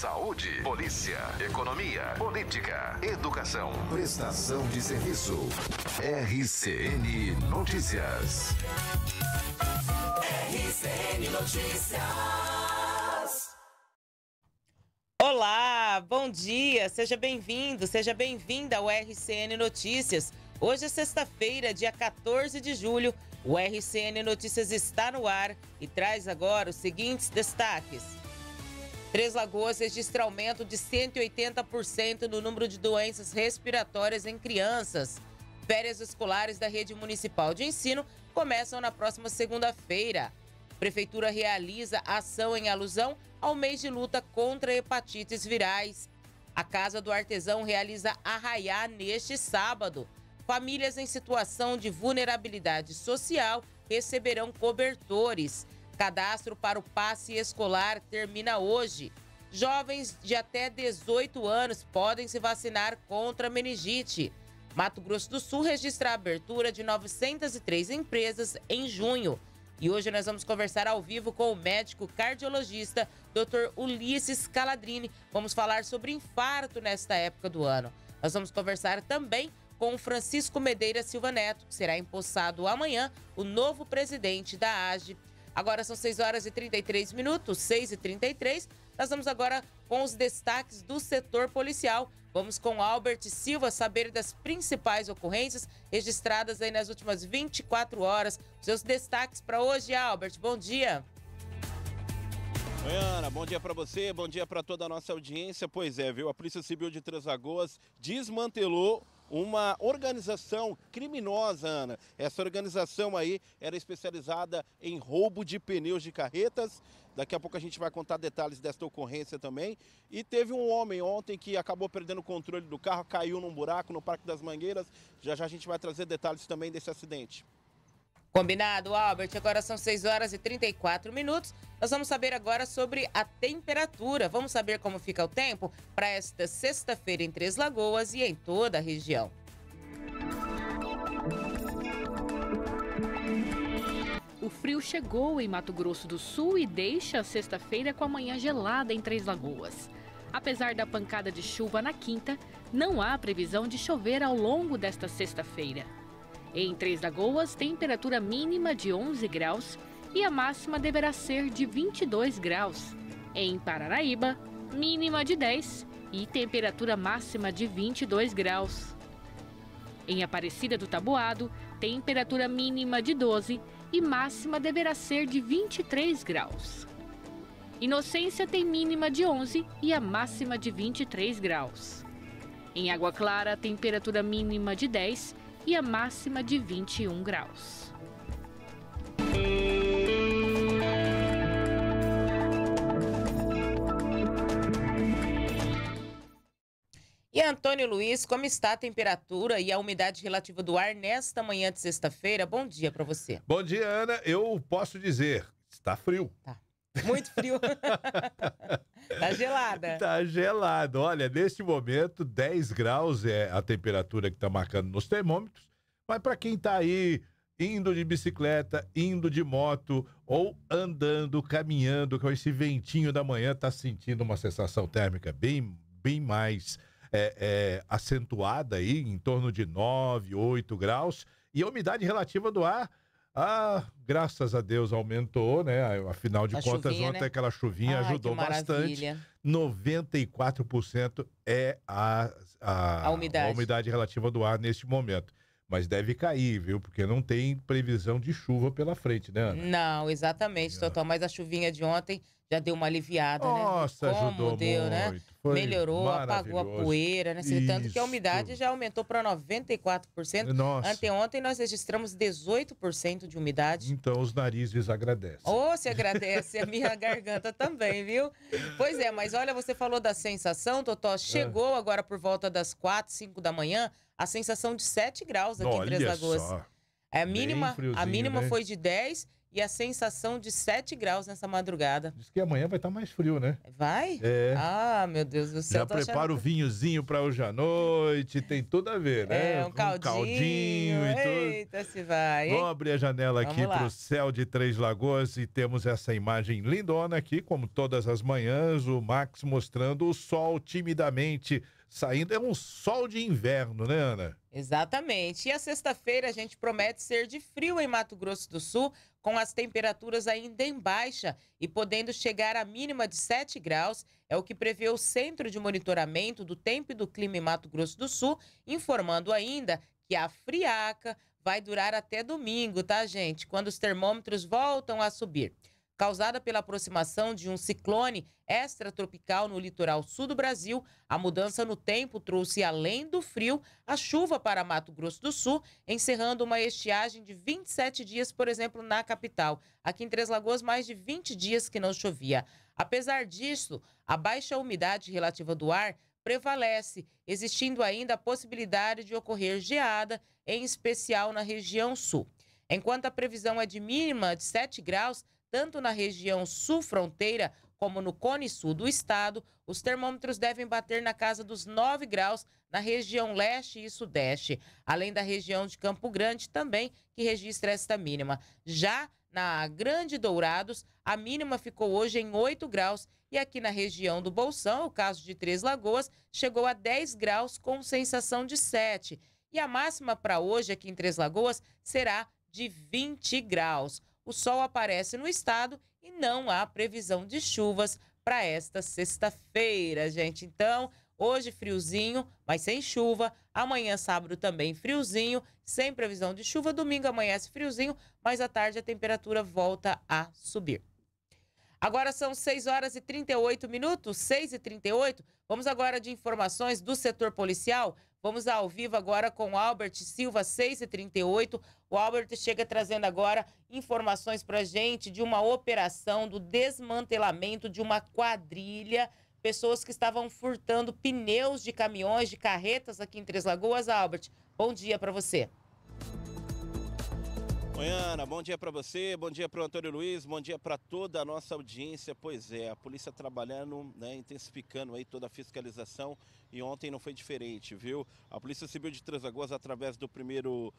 Saúde, polícia, economia, política, educação, prestação de serviço. RCN Notícias. RCN Notícias. Olá, bom dia, seja bem-vindo, seja bem-vinda ao RCN Notícias. Hoje é sexta-feira, dia 14 de julho. O RCN Notícias está no ar e traz agora os seguintes destaques. Três Lagoas registra aumento de 180% no número de doenças respiratórias em crianças. Férias escolares da rede municipal de ensino começam na próxima segunda-feira. Prefeitura realiza ação em alusão ao mês de luta contra hepatites virais. A Casa do Artesão realiza arraiá neste sábado. Famílias em situação de vulnerabilidade social receberão cobertores. Cadastro para o passe escolar termina hoje. Jovens de até 18 anos podem se vacinar contra meningite. Mato Grosso do Sul registra a abertura de 903 empresas em junho. E hoje nós vamos conversar ao vivo com o médico cardiologista Dr. Ulisses Caladrini. Vamos falar sobre infarto nesta época do ano. Nós vamos conversar também com Francisco Medeira Silva Neto, que será empossado amanhã o novo presidente da AGE Agora são 6 horas e 33 minutos, 6 e 33. Nós vamos agora com os destaques do setor policial. Vamos com Albert Silva saber das principais ocorrências registradas aí nas últimas 24 horas. Seus destaques para hoje, Albert. Bom dia. Oi, Ana, bom dia para você, bom dia para toda a nossa audiência. Pois é, viu? A Polícia Civil de Três Lagoas desmantelou uma organização criminosa, Ana. Essa organização aí era especializada em roubo de pneus de carretas. Daqui a pouco a gente vai contar detalhes desta ocorrência também. E teve um homem ontem que acabou perdendo o controle do carro, caiu num buraco no Parque das Mangueiras. Já já a gente vai trazer detalhes também desse acidente. Combinado, Albert. Agora são 6 horas e 34 minutos. Nós vamos saber agora sobre a temperatura. Vamos saber como fica o tempo para esta sexta-feira em Três Lagoas e em toda a região. O frio chegou em Mato Grosso do Sul e deixa a sexta-feira com a manhã gelada em Três Lagoas. Apesar da pancada de chuva na quinta, não há previsão de chover ao longo desta sexta-feira. Em Três Lagoas, temperatura mínima de 11 graus e a máxima deverá ser de 22 graus. Em Paranaíba, mínima de 10 e temperatura máxima de 22 graus. Em Aparecida do Taboado, temperatura mínima de 12 e máxima deverá ser de 23 graus. Inocência tem mínima de 11 e a máxima de 23 graus. Em Água Clara, temperatura mínima de 10 e a máxima de 21 graus. E Antônio Luiz, como está a temperatura e a umidade relativa do ar nesta manhã de sexta-feira? Bom dia para você. Bom dia, Ana. Eu posso dizer, está frio. Tá. Muito frio. tá gelada. Tá gelado. Olha, neste momento, 10 graus é a temperatura que está marcando nos termômetros. Mas para quem está aí indo de bicicleta, indo de moto ou andando, caminhando com esse ventinho da manhã, tá sentindo uma sensação térmica bem, bem mais é, é, acentuada aí, em torno de 9, 8 graus. E a umidade relativa do ar ah, graças a Deus aumentou, né? Afinal de a contas, ontem né? aquela chuvinha ajudou bastante. 94% é a, a, a, umidade. a umidade relativa do ar neste momento. Mas deve cair, viu? Porque não tem previsão de chuva pela frente, né? Ana? Não, exatamente, é. Totó. Mas a chuvinha de ontem já deu uma aliviada, né? Nossa, né? ajudou deu, né? muito. né? Foi Melhorou, apagou a poeira, né? Isso. Tanto que a umidade já aumentou para 94%. Nossa. Anteontem nós registramos 18% de umidade. Então os narizes agradecem. Ô, oh, se agradece, a minha garganta também, viu? Pois é, mas olha, você falou da sensação, Totó. É. Chegou é. agora por volta das 4, 5 da manhã, a sensação de 7 graus aqui olha em Três Lagoas. Só. É a mínima, a mínima né? foi de 10 e a sensação de 7 graus nessa madrugada. Diz que amanhã vai estar tá mais frio, né? Vai? É. Ah, meu Deus do céu. Já prepara achando... o vinhozinho para hoje à noite, tem tudo a ver, né? É, um caldinho. Um caldinho e tudo. Eita, se vai. Vamos abrir a janela aqui para o céu de Três Lagoas e temos essa imagem lindona aqui, como todas as manhãs, o Max mostrando o sol timidamente saindo. É um sol de inverno, né, Ana? Exatamente. E a sexta-feira a gente promete ser de frio em Mato Grosso do Sul, com as temperaturas ainda em baixa e podendo chegar à mínima de 7 graus, é o que prevê o Centro de Monitoramento do Tempo e do Clima em Mato Grosso do Sul, informando ainda que a friaca vai durar até domingo, tá, gente? Quando os termômetros voltam a subir causada pela aproximação de um ciclone extratropical no litoral sul do Brasil, a mudança no tempo trouxe, além do frio, a chuva para Mato Grosso do Sul, encerrando uma estiagem de 27 dias, por exemplo, na capital. Aqui em Três Lagoas, mais de 20 dias que não chovia. Apesar disso, a baixa umidade relativa do ar prevalece, existindo ainda a possibilidade de ocorrer geada, em especial na região sul. Enquanto a previsão é de mínima de 7 graus, tanto na região sul fronteira como no cone sul do estado, os termômetros devem bater na casa dos 9 graus na região leste e sudeste, além da região de Campo Grande também, que registra esta mínima. Já na Grande Dourados, a mínima ficou hoje em 8 graus e aqui na região do Bolsão, o caso de Três Lagoas, chegou a 10 graus com sensação de 7. E a máxima para hoje aqui em Três Lagoas será de 20 graus o sol aparece no estado e não há previsão de chuvas para esta sexta-feira, gente. Então, hoje friozinho, mas sem chuva. Amanhã, sábado, também friozinho, sem previsão de chuva. Domingo amanhece friozinho, mas à tarde a temperatura volta a subir. Agora são 6 horas e 38 minutos, 6 e 38. Vamos agora de informações do setor policial. Vamos ao vivo agora com Albert Silva, 6h38. O Albert chega trazendo agora informações para gente de uma operação do desmantelamento de uma quadrilha. Pessoas que estavam furtando pneus de caminhões, de carretas aqui em Três Lagoas. Albert, bom dia para você. Oi, Ana, bom dia para você, bom dia para o Antônio Luiz, bom dia para toda a nossa audiência. Pois é, a polícia trabalhando, né, intensificando aí toda a fiscalização e ontem não foi diferente, viu? A Polícia Civil de Três Lagoas, através do primeiro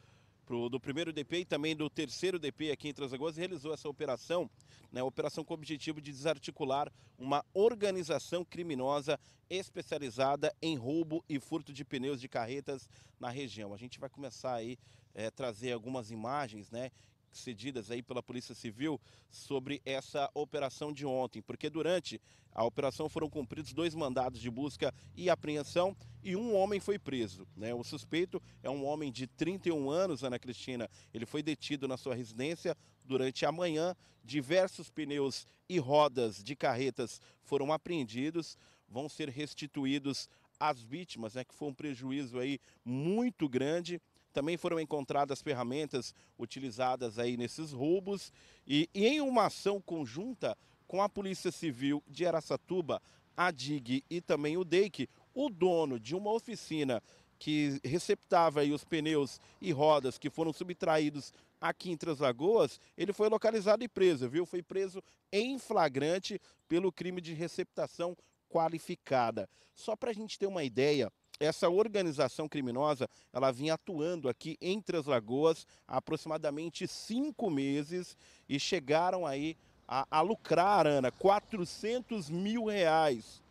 do primeiro DP e também do terceiro DP aqui em Lagoas, realizou essa operação, né, operação com o objetivo de desarticular uma organização criminosa especializada em roubo e furto de pneus de carretas na região. A gente vai começar aí é, trazer algumas imagens, né? cedidas aí pela Polícia Civil sobre essa operação de ontem, porque durante a operação foram cumpridos dois mandados de busca e apreensão e um homem foi preso. Né? O suspeito é um homem de 31 anos, Ana Cristina. Ele foi detido na sua residência durante a manhã. Diversos pneus e rodas de carretas foram apreendidos, vão ser restituídos às vítimas, né, que foi um prejuízo aí muito grande. Também foram encontradas ferramentas utilizadas aí nesses roubos e, e em uma ação conjunta com a Polícia Civil de Aracatuba, a DIG e também o DEIC, o dono de uma oficina que receptava os pneus e rodas que foram subtraídos aqui em Três Lagoas, ele foi localizado e preso, viu? Foi preso em flagrante pelo crime de receptação qualificada. Só para a gente ter uma ideia, essa organização criminosa, ela vinha atuando aqui entre as lagoas há aproximadamente cinco meses e chegaram aí a, a lucrar, Ana, 400 mil reais.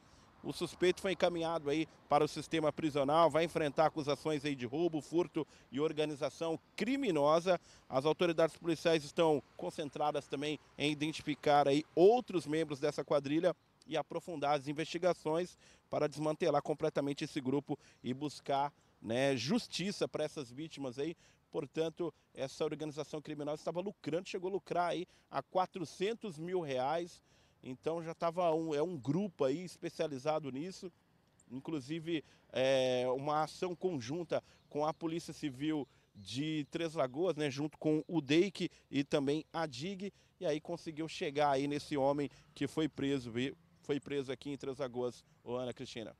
O suspeito foi encaminhado aí para o sistema prisional, vai enfrentar acusações aí de roubo, furto e organização criminosa. As autoridades policiais estão concentradas também em identificar aí outros membros dessa quadrilha e aprofundar as investigações para desmantelar completamente esse grupo e buscar né, justiça para essas vítimas aí. Portanto, essa organização criminal estava lucrando, chegou a lucrar aí a 400 mil reais. Então já estava um, é um grupo aí especializado nisso. Inclusive é, uma ação conjunta com a Polícia Civil de Três Lagoas, né, junto com o DEIC e também a DIG, e aí conseguiu chegar aí nesse homem que foi preso foi preso aqui em Três Lagoas. Ô, Ana Cristina.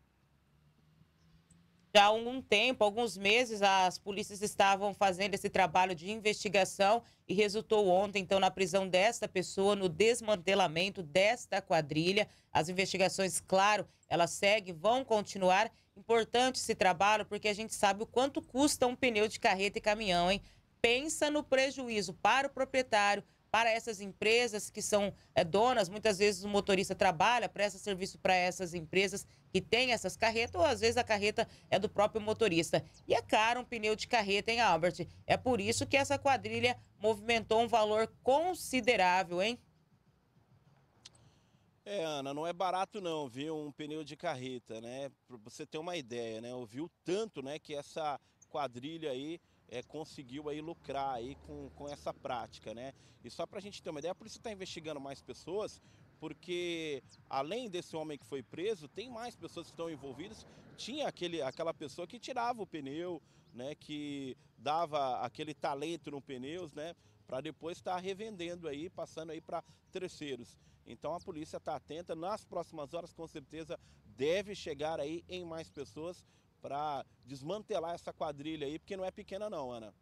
Já há algum tempo, alguns meses, as polícias estavam fazendo esse trabalho de investigação e resultou ontem, então, na prisão desta pessoa, no desmantelamento desta quadrilha. As investigações, claro, elas seguem, vão continuar. Importante esse trabalho, porque a gente sabe o quanto custa um pneu de carreta e caminhão, hein? Pensa no prejuízo para o proprietário, para essas empresas que são é, donas, muitas vezes o motorista trabalha, presta serviço para essas empresas que têm essas carretas, ou às vezes a carreta é do próprio motorista. E é caro um pneu de carreta, hein, Albert? É por isso que essa quadrilha movimentou um valor considerável, hein? É, Ana, não é barato não, viu? Um pneu de carreta, né? Pra você ter uma ideia, né? ouviu tanto, né, que essa quadrilha aí é, conseguiu aí lucrar aí com, com essa prática, né? E só para a gente ter uma ideia, a polícia está investigando mais pessoas, porque além desse homem que foi preso, tem mais pessoas que estão envolvidas. Tinha aquele, aquela pessoa que tirava o pneu, né? Que dava aquele talento no pneus, né? Para depois estar tá revendendo aí, passando aí para terceiros. Então a polícia está atenta. Nas próximas horas, com certeza, deve chegar aí em mais pessoas para desmantelar essa quadrilha aí, porque não é pequena não, Ana.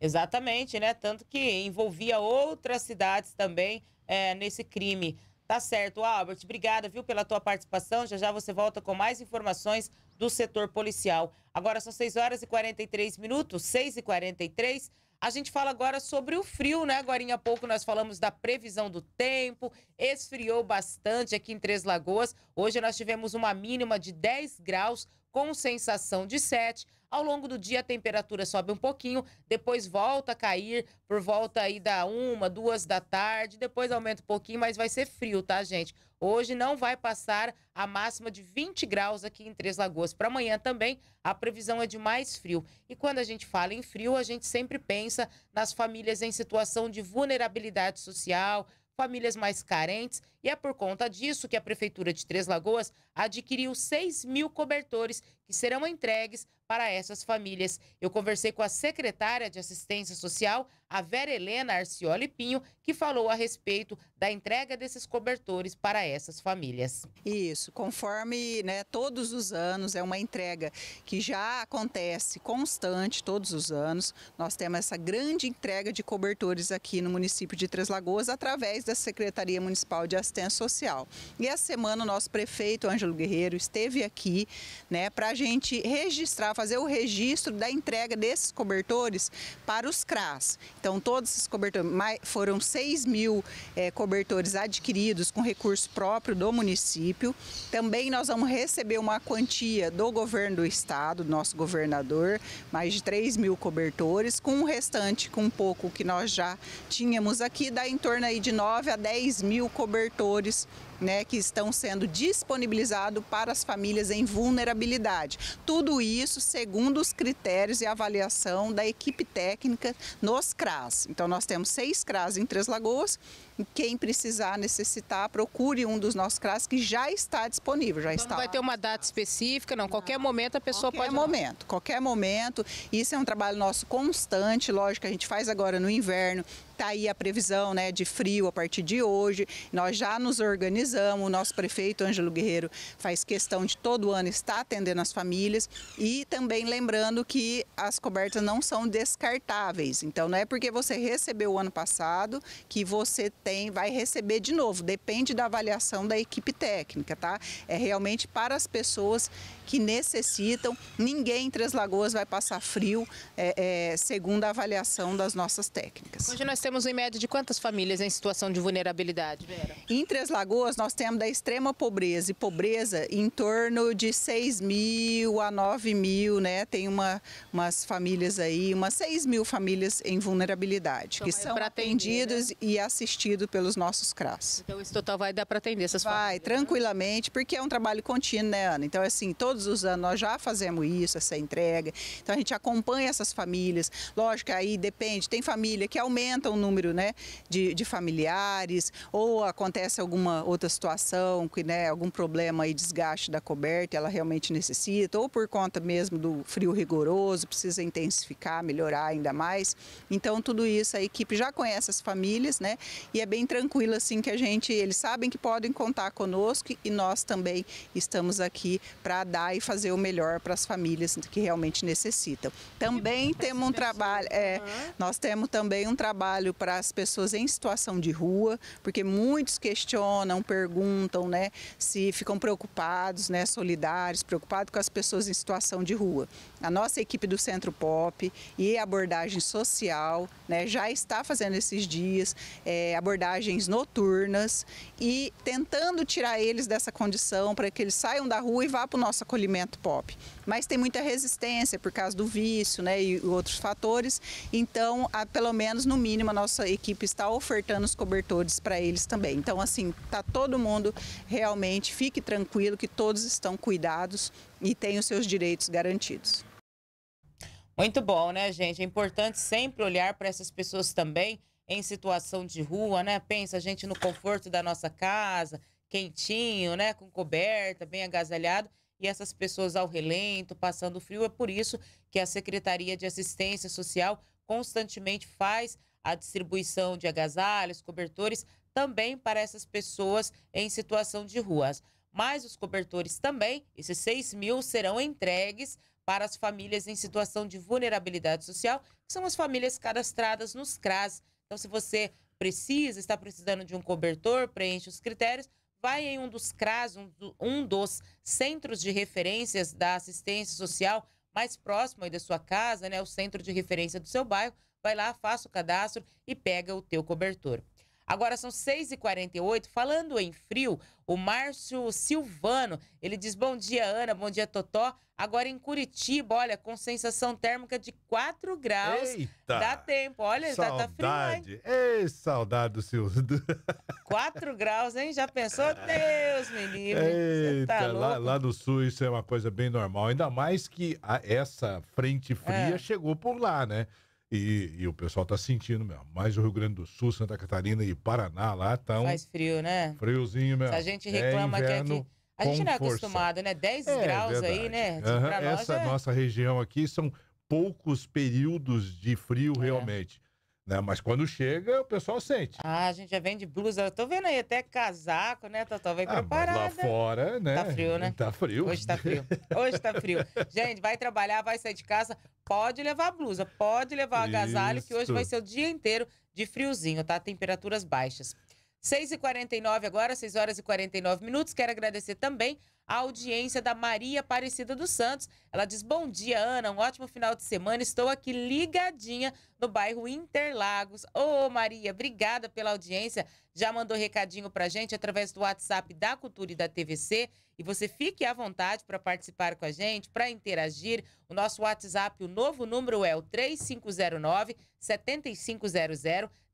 Exatamente, né? Tanto que envolvia outras cidades também é, nesse crime. Tá certo, Albert. Obrigada, viu, pela tua participação. Já já você volta com mais informações do setor policial. Agora são 6 horas e 43 minutos, 6 e 43 a gente fala agora sobre o frio, né? Agora há pouco nós falamos da previsão do tempo, esfriou bastante aqui em Três Lagoas. Hoje nós tivemos uma mínima de 10 graus, com sensação de 7. Ao longo do dia a temperatura sobe um pouquinho, depois volta a cair por volta aí da uma, duas da tarde, depois aumenta um pouquinho, mas vai ser frio, tá, gente? Hoje não vai passar a máxima de 20 graus aqui em Três Lagoas. Para amanhã também a previsão é de mais frio. E quando a gente fala em frio, a gente sempre pensa nas famílias em situação de vulnerabilidade social, famílias mais carentes. E é por conta disso que a Prefeitura de Três Lagoas adquiriu 6 mil cobertores que serão entregues para essas famílias. Eu conversei com a secretária de Assistência Social, a Vera Helena Arcioli Pinho, que falou a respeito da entrega desses cobertores para essas famílias. Isso, conforme né, todos os anos, é uma entrega que já acontece constante todos os anos. Nós temos essa grande entrega de cobertores aqui no município de Três Lagoas através da Secretaria Municipal de Assistência Social. E essa semana o nosso prefeito Ângelo Guerreiro esteve aqui né, para a gente registrar, fazer o registro da entrega desses cobertores para os CRAS. Então, todos esses cobertores, foram 6 mil é, cobertores adquiridos com recurso próprio do município. Também nós vamos receber uma quantia do governo do estado, nosso governador, mais de 3 mil cobertores, com o restante, com um pouco que nós já tínhamos aqui, dá em torno aí de 9 a 10 mil cobertores né, que estão sendo disponibilizados para as famílias em vulnerabilidade. Tudo isso segundo os critérios e avaliação da equipe técnica nos CRAS. Então, nós temos seis CRAS em Três Lagoas quem precisar, necessitar, procure um dos nossos CRAS que já está disponível, já então, está. Não vai lá. ter uma data específica, não. Qualquer não. momento a pessoa qualquer pode. Qualquer momento, qualquer momento. Isso é um trabalho nosso constante, lógico, a gente faz agora no inverno. Está aí a previsão né, de frio a partir de hoje. Nós já nos organizamos. O nosso prefeito Ângelo Guerreiro faz questão de todo ano estar atendendo as famílias. E também lembrando que as cobertas não são descartáveis. Então não é porque você recebeu o ano passado que você tem tem, vai receber de novo. Depende da avaliação da equipe técnica, tá? É realmente para as pessoas que necessitam. Ninguém em Três Lagoas vai passar frio, é, é, segundo a avaliação das nossas técnicas. Hoje nós temos em média de quantas famílias em situação de vulnerabilidade, Vera? Em Três Lagoas nós temos da extrema pobreza e pobreza em torno de 6 mil a 9 mil, né? Tem uma, umas famílias aí, umas 6 mil famílias em vulnerabilidade, então, que são atendidas né? e assistidas pelos nossos CRAS. Então esse total vai dar para atender essas vai, famílias? Vai, né? tranquilamente, né? porque é um trabalho contínuo, né, Ana? Então, assim, todo todos os anos nós já fazemos isso, essa entrega. Então a gente acompanha essas famílias. Lógico, aí depende, tem família que aumenta o número né, de, de familiares, ou acontece alguma outra situação, que, né, algum problema aí, desgaste da coberta, ela realmente necessita, ou por conta mesmo do frio rigoroso, precisa intensificar, melhorar ainda mais. Então tudo isso a equipe já conhece as famílias, né? E é bem tranquilo assim que a gente, eles sabem que podem contar conosco e nós também estamos aqui para dar trabalhar e fazer o melhor para as famílias que realmente necessitam. Também temos um trabalho, é, uhum. nós temos também um trabalho para as pessoas em situação de rua, porque muitos questionam, perguntam, né, se ficam preocupados, né, solidários, preocupados com as pessoas em situação de rua. A nossa equipe do Centro Pop e abordagem social, né, já está fazendo esses dias é, abordagens noturnas e tentando tirar eles dessa condição para que eles saiam da rua e vá para o nosso acolhimento pop. Mas tem muita resistência por causa do vício né, e outros fatores. Então, pelo menos no mínimo, a nossa equipe está ofertando os cobertores para eles também. Então, assim, tá todo mundo realmente, fique tranquilo que todos estão cuidados e têm os seus direitos garantidos. Muito bom, né, gente? É importante sempre olhar para essas pessoas também em situação de rua, né? Pensa a gente no conforto da nossa casa, quentinho, né? Com coberta, bem agasalhado e essas pessoas ao relento, passando frio. É por isso que a Secretaria de Assistência Social constantemente faz a distribuição de agasalhos, cobertores, também para essas pessoas em situação de ruas. Mas os cobertores também, esses 6 mil, serão entregues para as famílias em situação de vulnerabilidade social, que são as famílias cadastradas nos CRAS. Então, se você precisa, está precisando de um cobertor, preenche os critérios, vai em um dos CRAS, um, um dos centros de referências da assistência social mais próximo aí da sua casa, né, o centro de referência do seu bairro, vai lá, faça o cadastro e pega o teu cobertor. Agora são 6h48. Falando em frio, o Márcio Silvano, ele diz bom dia, Ana, bom dia, Totó. Agora em Curitiba, olha, com sensação térmica de 4 graus. Eita, Dá tempo, olha, saudade. tá, tá frio, hein? Ei, saudade do seu... 4 graus, hein? Já pensou? Deus me livre. Tá Eita, tá lá, lá, no sul isso é uma coisa bem normal. Ainda mais que a, essa frente fria é. chegou por lá, né? E, e, o pessoal tá sentindo mesmo. Mas o Rio Grande do Sul, Santa Catarina e Paraná lá estão. Faz frio, né? Friozinho mesmo. Se a gente é reclama é inverno, que aqui. A gente não é força. acostumado, né? 10 é, graus verdade. aí, né? Uhum. Essa é... nossa região aqui são poucos períodos de frio é. realmente. Né? Mas quando chega, o pessoal sente. Ah, a gente já vende blusa. Eu tô vendo aí até casaco, né, Totó? Vem ah, Lá fora, né? Tá frio, né? Tá frio. Hoje tá frio. Hoje tá frio. gente, vai trabalhar, vai sair de casa. Pode levar blusa, pode levar o agasalho, que hoje vai ser o dia inteiro de friozinho, tá? Temperaturas baixas. 6h49 agora, 6 horas e 49 minutos. Quero agradecer também a audiência da Maria Aparecida dos Santos. Ela diz: Bom dia, Ana, um ótimo final de semana. Estou aqui ligadinha no bairro Interlagos. Ô, oh, Maria, obrigada pela audiência. Já mandou recadinho pra gente através do WhatsApp da Cultura e da TVC. E você fique à vontade para participar com a gente, para interagir. O nosso WhatsApp, o novo número é o 3509 7500.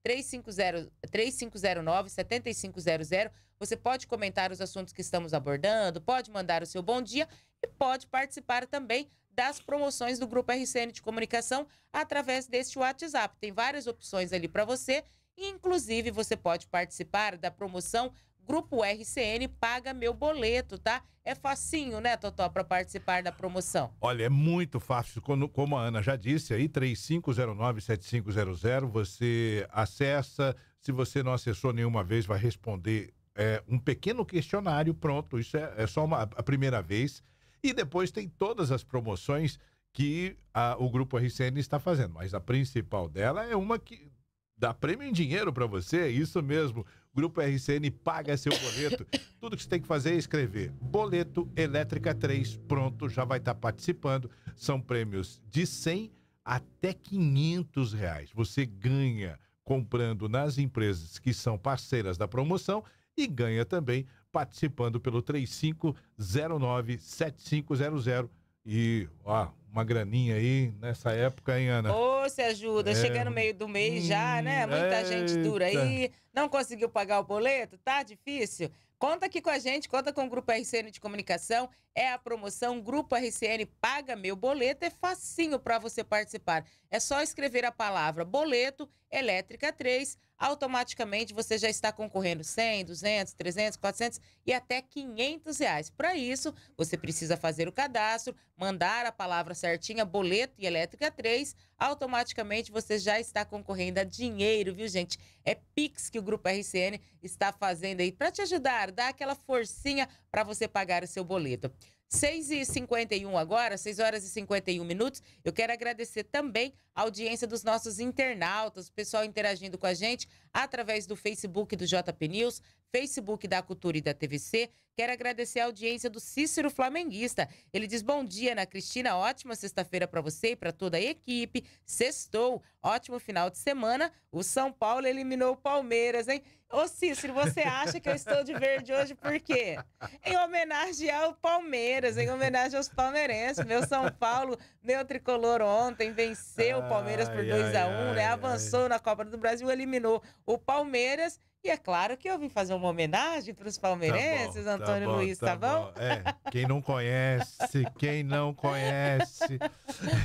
3509 7500 você pode comentar os assuntos que estamos abordando, pode mandar o seu bom dia e pode participar também das promoções do Grupo RCN de Comunicação através deste WhatsApp. Tem várias opções ali para você. Inclusive, você pode participar da promoção Grupo RCN paga meu boleto, tá? É facinho, né, Totó, para participar da promoção? Olha, é muito fácil. Como a Ana já disse aí, 3509-7500, você acessa. Se você não acessou nenhuma vez, vai responder é, um pequeno questionário, pronto, isso é, é só uma, a primeira vez. E depois tem todas as promoções que a, o grupo RCN está fazendo, mas a principal dela é uma que dá prêmio em dinheiro para você, é isso mesmo. O grupo RCN paga seu boleto. Tudo que você tem que fazer é escrever boleto elétrica 3, pronto, já vai estar tá participando. São prêmios de 100 até 500 reais. Você ganha comprando nas empresas que são parceiras da promoção e ganha também participando pelo 3509-7500. E, ó, uma graninha aí nessa época, hein, Ana? Ô, se ajuda, é... chega no meio do mês hum, já, né? Muita gente dura aí, não conseguiu pagar o boleto, tá difícil? Conta aqui com a gente, conta com o Grupo RCN de Comunicação. É a promoção Grupo RCN Paga Meu Boleto. É facinho para você participar. É só escrever a palavra boleto elétrica 3, automaticamente você já está concorrendo 100, 200, 300, 400 e até 500 reais. Para isso, você precisa fazer o cadastro, mandar a palavra certinha, boleto e elétrica 3, automaticamente você já está concorrendo a dinheiro, viu gente? É Pix que o Grupo RCN está fazendo aí para te ajudar, dar aquela forcinha para você pagar o seu boleto. 6h51 agora, 6 horas e 51 minutos. Eu quero agradecer também a audiência dos nossos internautas, o pessoal interagindo com a gente através do Facebook do JP News, Facebook da Cultura e da TVC. Quero agradecer a audiência do Cícero Flamenguista. Ele diz: Bom dia, Ana Cristina. Ótima sexta-feira para você e para toda a equipe. Sextou. Ótimo final de semana. O São Paulo eliminou o Palmeiras, hein? Ô Cícero, você acha que eu estou de verde hoje por quê? Em homenagem ao Palmeiras, em homenagem aos palmeirenses. Meu São Paulo, meu tricolor ontem venceu o Palmeiras por 2 a 1 um, né? Avançou ai. na Copa do Brasil, eliminou o Palmeiras e é claro que eu vim fazer uma homenagem para os tá palmeirenses, tá bom, Antônio tá bom, Luiz, tá, tá bom? bom? É, quem não conhece, quem não conhece.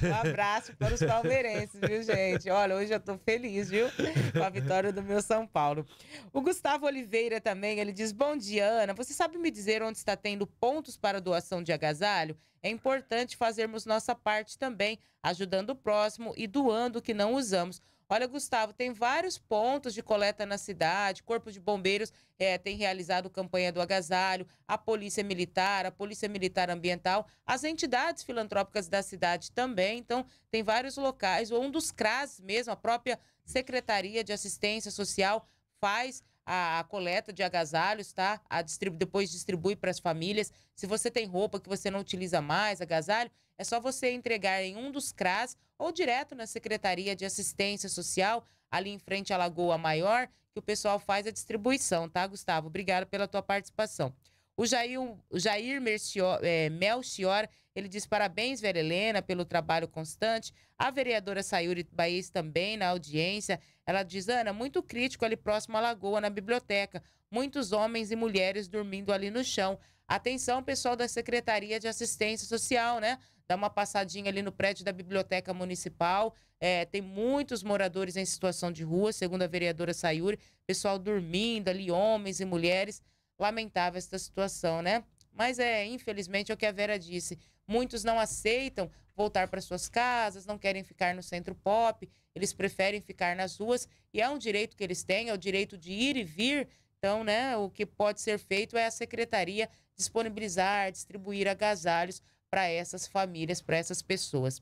Um abraço para os palmeirenses, viu, gente? Olha, hoje eu estou feliz, viu? Com a vitória do meu São Paulo. O Gustavo Oliveira também, ele diz: Bom dia, Ana. Você sabe me dizer onde está tendo pontos para doação de agasalho? É importante fazermos nossa parte também, ajudando o próximo e doando o que não usamos. Olha, Gustavo, tem vários pontos de coleta na cidade, Corpo de Bombeiros é, tem realizado campanha do agasalho, a Polícia Militar, a Polícia Militar Ambiental, as entidades filantrópicas da cidade também. Então, tem vários locais, ou um dos CRAS mesmo, a própria Secretaria de Assistência Social faz a, a, coleta de agasalhos, tá? Distribu depois distribui para as famílias. Se você tem roupa que você não utiliza mais, agasalho, é só você entregar em um dos CRAS ou direto na Secretaria de Assistência Social, ali em frente à Lagoa Maior, que o pessoal faz a distribuição, tá, Gustavo? Obrigado pela tua participação. O Jair, o Jair Mercior, é, Melchior, ele diz parabéns, Vera Helena, pelo trabalho constante. A vereadora Sayuri Baez também na audiência. Ela diz, Ana, muito crítico ali próximo à lagoa, na biblioteca. Muitos homens e mulheres dormindo ali no chão. Atenção, pessoal da Secretaria de Assistência Social, né? dá uma passadinha ali no prédio da Biblioteca Municipal. É, tem muitos moradores em situação de rua, segundo a vereadora Sayuri. Pessoal dormindo ali, homens e mulheres. Lamentável esta situação, né? Mas é, infelizmente, é o que a Vera disse. Muitos não aceitam voltar para suas casas, não querem ficar no centro pop, eles preferem ficar nas ruas e é um direito que eles têm, é o direito de ir e vir. Então, né, o que pode ser feito é a secretaria disponibilizar, distribuir agasalhos para essas famílias, para essas pessoas.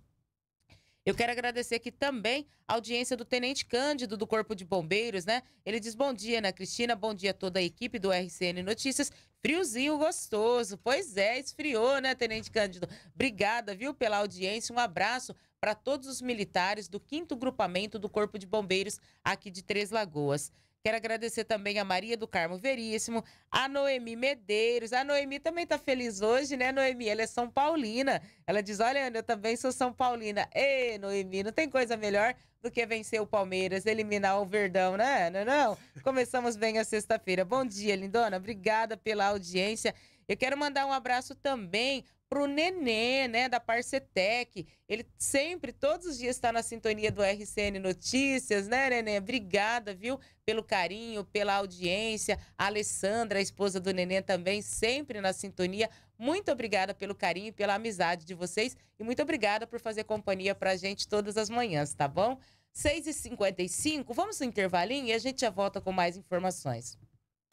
Eu quero agradecer aqui também a audiência do Tenente Cândido do Corpo de Bombeiros, né? Ele diz bom dia, Ana Cristina, bom dia a toda a equipe do RCN Notícias. Friozinho gostoso. Pois é, esfriou, né, Tenente Cândido? Obrigada, viu, pela audiência. Um abraço para todos os militares do 5 Grupamento do Corpo de Bombeiros aqui de Três Lagoas. Quero agradecer também a Maria do Carmo Veríssimo, a Noemi Medeiros. A Noemi também tá feliz hoje, né, Noemi? Ela é São Paulina. Ela diz: Olha, Ana, eu também sou São Paulina. Ê, Noemi, não tem coisa melhor do que vencer o Palmeiras, eliminar o Verdão, né, Ana? Não, não? Começamos bem a sexta-feira. Bom dia, lindona. Obrigada pela audiência. Eu quero mandar um abraço também pro Nenê, né, da Parcetec. Ele sempre, todos os dias, está na sintonia do RCN Notícias, né, Nenê? Obrigada, viu, pelo carinho, pela audiência. A Alessandra, a esposa do Nenê, também sempre na sintonia. Muito obrigada pelo carinho e pela amizade de vocês. E muito obrigada por fazer companhia pra gente todas as manhãs, tá bom? 6h55, vamos no intervalinho e a gente já volta com mais informações.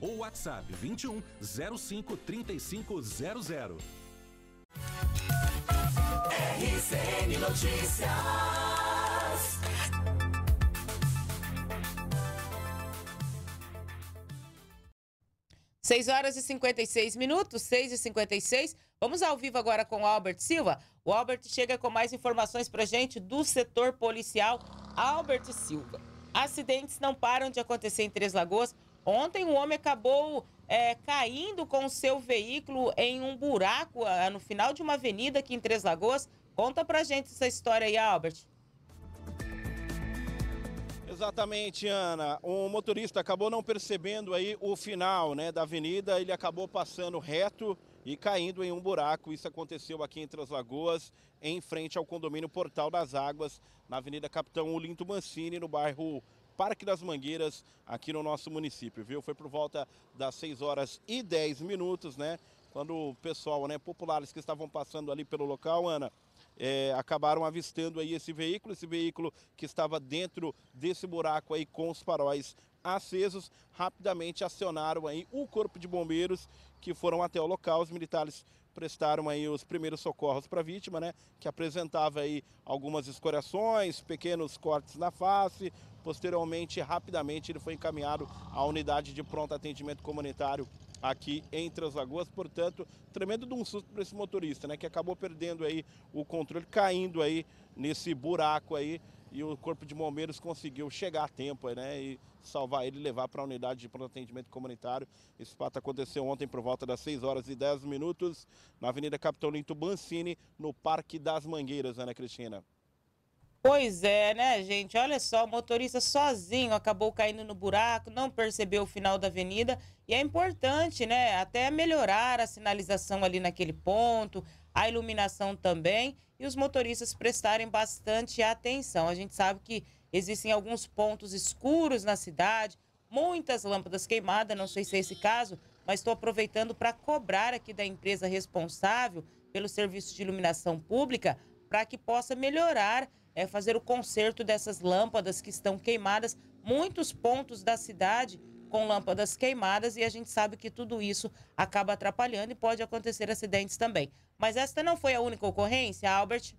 ou WhatsApp 21 05 35 00. RCN Notícias. Seis horas e 56 minutos, 6 e 56. Vamos ao vivo agora com o Albert Silva. O Albert chega com mais informações para gente do setor policial. Albert Silva. Acidentes não param de acontecer em Três Lagoas Ontem o homem acabou é, caindo com o seu veículo em um buraco ah, no final de uma avenida aqui em Três Lagoas. Conta pra gente essa história aí, Albert. Exatamente, Ana. O motorista acabou não percebendo aí o final né, da avenida, ele acabou passando reto e caindo em um buraco. Isso aconteceu aqui em Três Lagoas, em frente ao condomínio Portal das Águas, na Avenida Capitão Olinto Mancini, no bairro Parque das Mangueiras, aqui no nosso município, viu? Foi por volta das 6 horas e 10 minutos, né? Quando o pessoal, né, populares que estavam passando ali pelo local, Ana, é, acabaram avistando aí esse veículo, esse veículo que estava dentro desse buraco aí com os faróis acesos, rapidamente acionaram aí o corpo de bombeiros que foram até o local, os militares prestaram aí os primeiros socorros para a vítima, né, que apresentava aí algumas escoriações, pequenos cortes na face, Posteriormente, rapidamente, ele foi encaminhado à unidade de pronto atendimento comunitário aqui em Três lagoas, portanto, tremendo de um susto para esse motorista, né, que acabou perdendo aí o controle, caindo aí nesse buraco aí, e o corpo de bombeiros conseguiu chegar a tempo, né, e salvar ele e levar para a unidade de pronto atendimento comunitário. Esse fato aconteceu ontem por volta das 6 horas e 10 minutos na Avenida Capitão Linto Bancini, no Parque das Mangueiras, Ana Cristina. Pois é, né, gente? Olha só, o motorista sozinho acabou caindo no buraco, não percebeu o final da avenida. E é importante, né, até melhorar a sinalização ali naquele ponto, a iluminação também, e os motoristas prestarem bastante atenção. A gente sabe que existem alguns pontos escuros na cidade, muitas lâmpadas queimadas, não sei se é esse caso, mas estou aproveitando para cobrar aqui da empresa responsável pelo serviço de iluminação pública para que possa melhorar é, fazer o conserto dessas lâmpadas que estão queimadas. Muitos pontos da cidade com lâmpadas queimadas e a gente sabe que tudo isso acaba atrapalhando e pode acontecer acidentes também. Mas esta não foi a única ocorrência, Albert?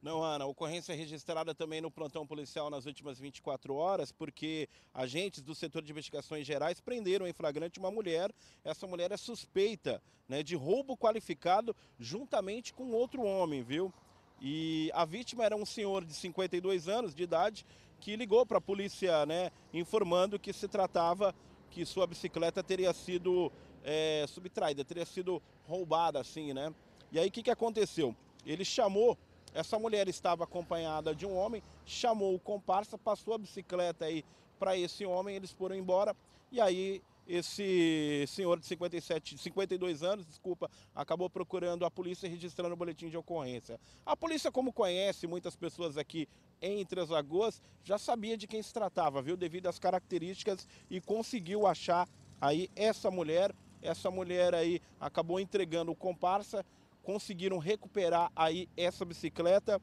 Não, Ana, a ocorrência é registrada também no plantão policial nas últimas 24 horas, porque agentes do setor de investigações gerais prenderam em flagrante uma mulher. Essa mulher é suspeita né, de roubo qualificado juntamente com outro homem, viu? E a vítima era um senhor de 52 anos de idade que ligou para a polícia, né, informando que se tratava que sua bicicleta teria sido é, subtraída, teria sido roubada, assim, né? E aí o que, que aconteceu? Ele chamou, essa mulher estava acompanhada de um homem, chamou o comparsa, passou a bicicleta aí para esse homem, eles foram embora e aí esse senhor de 57, 52 anos, desculpa, acabou procurando a polícia e registrando o boletim de ocorrência. A polícia, como conhece muitas pessoas aqui em Três lagoas, já sabia de quem se tratava, viu, devido às características e conseguiu achar aí essa mulher. Essa mulher aí acabou entregando o comparsa, conseguiram recuperar aí essa bicicleta.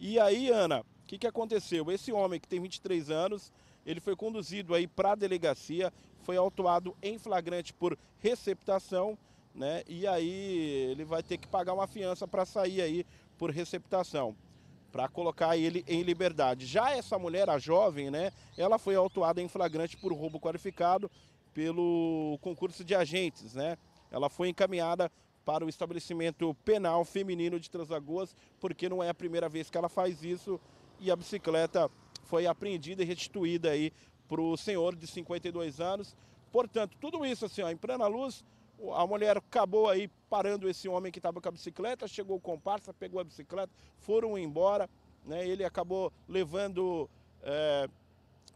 E aí, Ana, o que, que aconteceu? Esse homem que tem 23 anos, ele foi conduzido aí para a delegacia foi autuado em flagrante por receptação, né? E aí ele vai ter que pagar uma fiança para sair aí por receptação, para colocar ele em liberdade. Já essa mulher, a jovem, né? Ela foi autuada em flagrante por roubo qualificado pelo concurso de agentes, né? Ela foi encaminhada para o estabelecimento penal feminino de Transagoas, porque não é a primeira vez que ela faz isso e a bicicleta foi apreendida e restituída aí para o senhor de 52 anos. Portanto, tudo isso assim, ó, em plena luz, a mulher acabou aí parando esse homem que estava com a bicicleta, chegou o comparsa, pegou a bicicleta, foram embora, né? Ele acabou levando é,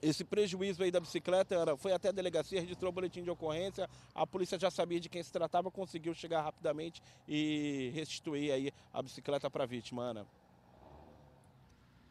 esse prejuízo aí da bicicleta, era, foi até a delegacia, registrou o boletim de ocorrência, a polícia já sabia de quem se tratava, conseguiu chegar rapidamente e restituir aí a bicicleta para a vítima, Ana.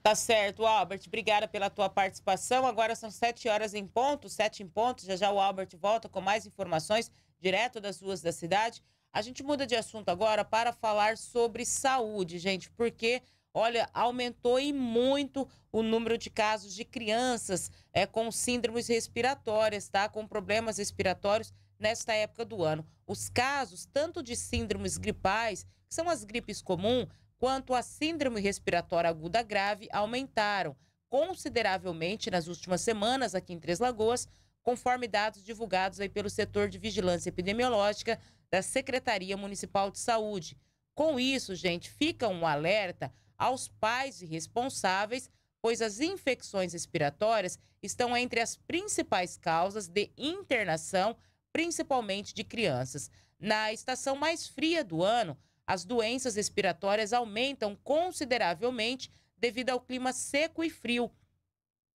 Tá certo, Albert. Obrigada pela tua participação. Agora são sete horas em ponto, sete em ponto. Já já o Albert volta com mais informações direto das ruas da cidade. A gente muda de assunto agora para falar sobre saúde, gente, porque olha, aumentou e muito o número de casos de crianças é, com síndromes respiratórias, tá? Com problemas respiratórios nesta época do ano. Os casos, tanto de síndromes gripais, que são as gripes comuns, quanto à síndrome respiratória aguda grave aumentaram consideravelmente nas últimas semanas aqui em Três Lagoas, conforme dados divulgados aí pelo setor de vigilância epidemiológica da Secretaria Municipal de Saúde. Com isso, gente, fica um alerta aos pais e responsáveis, pois as infecções respiratórias estão entre as principais causas de internação, principalmente de crianças. Na estação mais fria do ano, as doenças respiratórias aumentam consideravelmente devido ao clima seco e frio,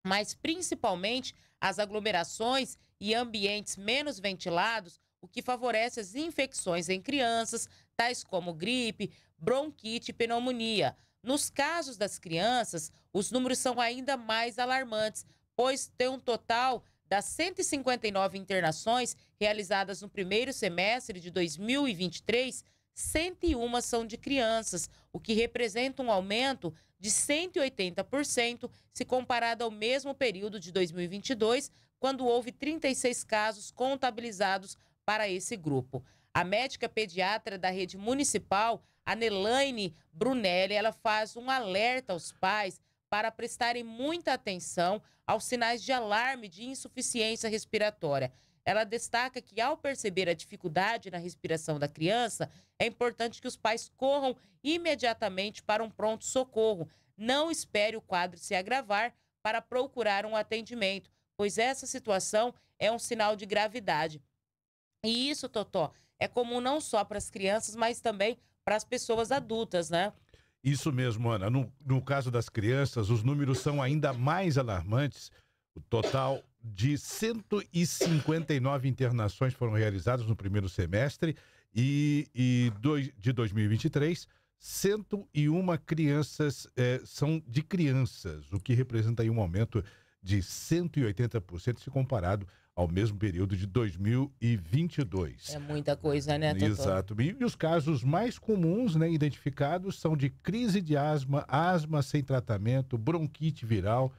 mas principalmente as aglomerações e ambientes menos ventilados, o que favorece as infecções em crianças, tais como gripe, bronquite e pneumonia. Nos casos das crianças, os números são ainda mais alarmantes, pois tem um total das 159 internações realizadas no primeiro semestre de 2023, 101 são de crianças, o que representa um aumento de 180% se comparado ao mesmo período de 2022, quando houve 36 casos contabilizados para esse grupo. A médica pediatra da rede municipal, a Nelaine Brunelli, ela faz um alerta aos pais para prestarem muita atenção aos sinais de alarme de insuficiência respiratória. Ela destaca que, ao perceber a dificuldade na respiração da criança, é importante que os pais corram imediatamente para um pronto-socorro. Não espere o quadro se agravar para procurar um atendimento, pois essa situação é um sinal de gravidade. E isso, Totó, é comum não só para as crianças, mas também para as pessoas adultas, né? Isso mesmo, Ana. No, no caso das crianças, os números são ainda mais alarmantes. O total de 159 internações foram realizadas no primeiro semestre e, e dois, de 2023, 101 crianças é, são de crianças, o que representa um aumento de 180% se comparado ao mesmo período de 2022. É muita coisa, né, doutor? Exato. E, e os casos mais comuns né, identificados são de crise de asma, asma sem tratamento, bronquite viral,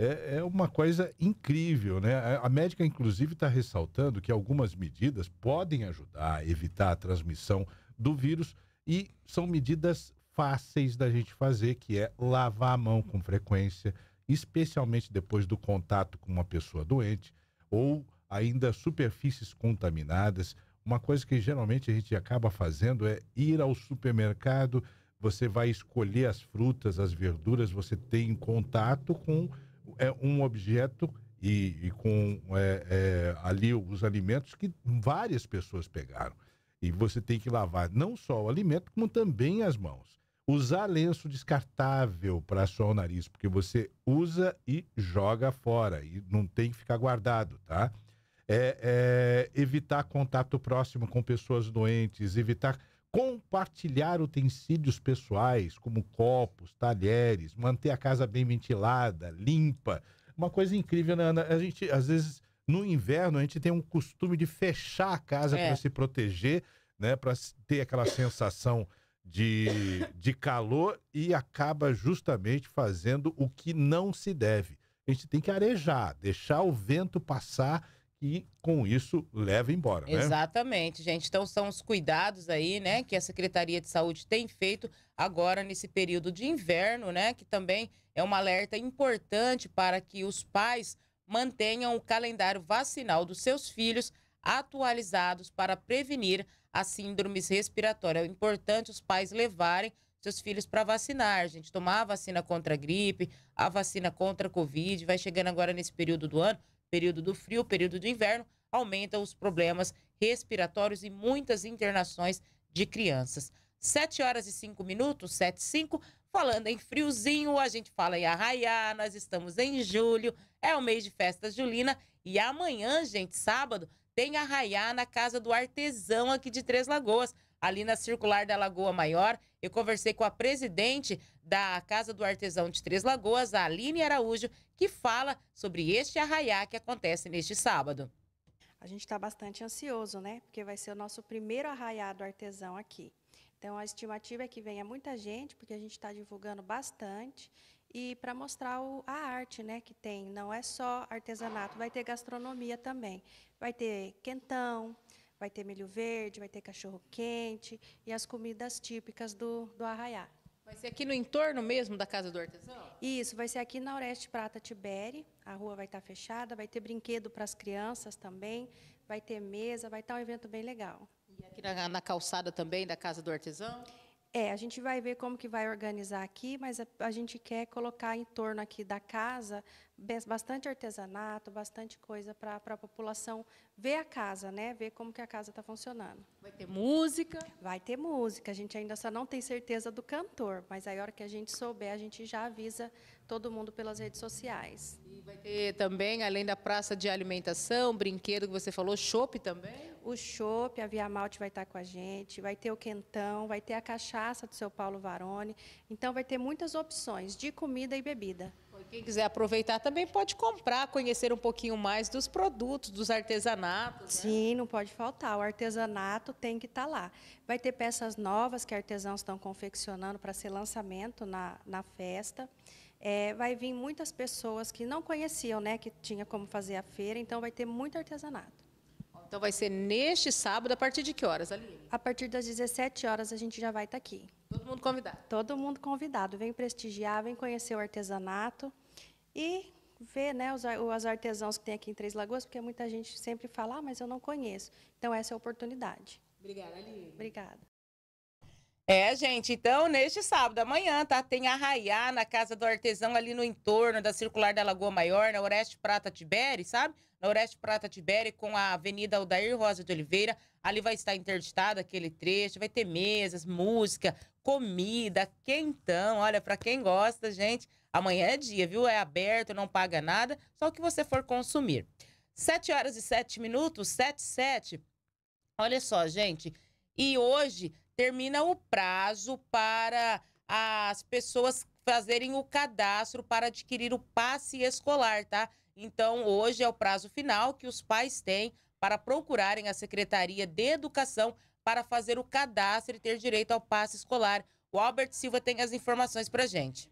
é, é uma coisa incrível, né? A médica, inclusive, está ressaltando que algumas medidas podem ajudar a evitar a transmissão do vírus e são medidas fáceis da gente fazer, que é lavar a mão com frequência, especialmente depois do contato com uma pessoa doente ou ainda superfícies contaminadas. Uma coisa que geralmente a gente acaba fazendo é ir ao supermercado, você vai escolher as frutas, as verduras, você tem contato com é um objeto e, e com é, é, ali os alimentos que várias pessoas pegaram. E você tem que lavar não só o alimento, como também as mãos. Usar lenço descartável para só o nariz, porque você usa e joga fora, e não tem que ficar guardado, tá? É, é, evitar contato próximo com pessoas doentes, evitar compartilhar utensílios pessoais, como copos, talheres, manter a casa bem ventilada, limpa. Uma coisa incrível, né, Ana? A gente, às vezes, no inverno, a gente tem um costume de fechar a casa é. para se proteger, né? Para ter aquela sensação de, de calor e acaba justamente fazendo o que não se deve. A gente tem que arejar, deixar o vento passar e com isso leva embora. Né? Exatamente, gente. Então são os cuidados aí, né, que a Secretaria de Saúde tem feito agora nesse período de inverno, né, que também é um alerta importante para que os pais mantenham o calendário vacinal dos seus filhos atualizados para prevenir as síndromes respiratórias. É importante os pais levarem seus filhos para vacinar, gente. Tomar a vacina contra a gripe, a vacina contra a Covid. Vai chegando agora nesse período do ano período do frio, período do inverno, aumenta os problemas respiratórios e muitas internações de crianças. 7 horas e 5 minutos, 7 e 5. Falando em friozinho, a gente fala em Arraiá, nós estamos em julho, é o mês de festa julina. E amanhã, gente, sábado, tem Arraiá na Casa do Artesão aqui de Três Lagoas, ali na Circular da Lagoa Maior. Eu conversei com a presidente da Casa do Artesão de Três Lagoas, a Aline Araújo, que fala sobre este arraiá que acontece neste sábado. A gente está bastante ansioso, né? Porque vai ser o nosso primeiro arraiá do artesão aqui. Então, a estimativa é que venha muita gente, porque a gente está divulgando bastante. E para mostrar o, a arte né, que tem, não é só artesanato, vai ter gastronomia também. Vai ter quentão, Vai ter milho verde, vai ter cachorro quente e as comidas típicas do, do Arraiá. Vai ser aqui no entorno mesmo da Casa do Artesão? Isso, vai ser aqui na Oeste Prata Tibere. A rua vai estar fechada, vai ter brinquedo para as crianças também, vai ter mesa, vai estar um evento bem legal. E aqui na, na calçada também da Casa do Artesão? É, a gente vai ver como que vai organizar aqui, mas a, a, gente quer colocar em torno aqui da casa bastante artesanato, bastante coisa para a população ver a casa, né? Ver como que a casa está funcionando. Vai ter música? Vai ter música. A gente ainda só não tem certeza do cantor, mas aí a hora que a gente souber, a gente já avisa todo mundo pelas redes sociais. E vai ter também, além da praça de alimentação, brinquedo que você falou, chopp também? o chopp, a Via Malte vai estar com a gente, vai ter o quentão, vai ter a cachaça do seu Paulo Varone. Então, vai ter muitas opções de comida e bebida. Quem quiser aproveitar também pode comprar, conhecer um pouquinho mais dos produtos, dos artesanatos. Né? Sim, não pode faltar. O artesanato tem que estar tá lá. Vai ter peças novas que artesãos estão confeccionando para ser lançamento na, na festa. É, vai vir muitas pessoas que não conheciam, né, que tinha como fazer a feira, então vai ter muito artesanato. Então vai ser neste sábado, a partir de que horas, Aline? A partir das 17 horas a gente já vai estar tá aqui. Todo mundo convidado. Todo mundo convidado. Vem prestigiar, vem conhecer o artesanato e ver né, os, os artesãos que tem aqui em Três Lagoas, porque muita gente sempre fala, ah, mas eu não conheço. Então essa é a oportunidade. Obrigada, Aline. Obrigada. É, gente, então neste sábado amanhã, tá? Tem Arraiá na Casa do Artesão, ali no entorno da Circular da Lagoa Maior, na Oeste Prata Tibere, sabe? Na Oeste Prata Tibere, com a Avenida Aldair Rosa de Oliveira. Ali vai estar interditado aquele trecho, vai ter mesas, música, comida, quentão. Olha, para quem gosta, gente, amanhã é dia, viu? É aberto, não paga nada, só o que você for consumir. 7 horas e 7 minutos, 7 sete. Olha só, gente. E hoje termina o prazo para as pessoas fazerem o cadastro para adquirir o passe escolar, tá? Então, hoje é o prazo final que os pais têm para procurarem a Secretaria de Educação para fazer o cadastro e ter direito ao passe escolar. O Albert Silva tem as informações para gente.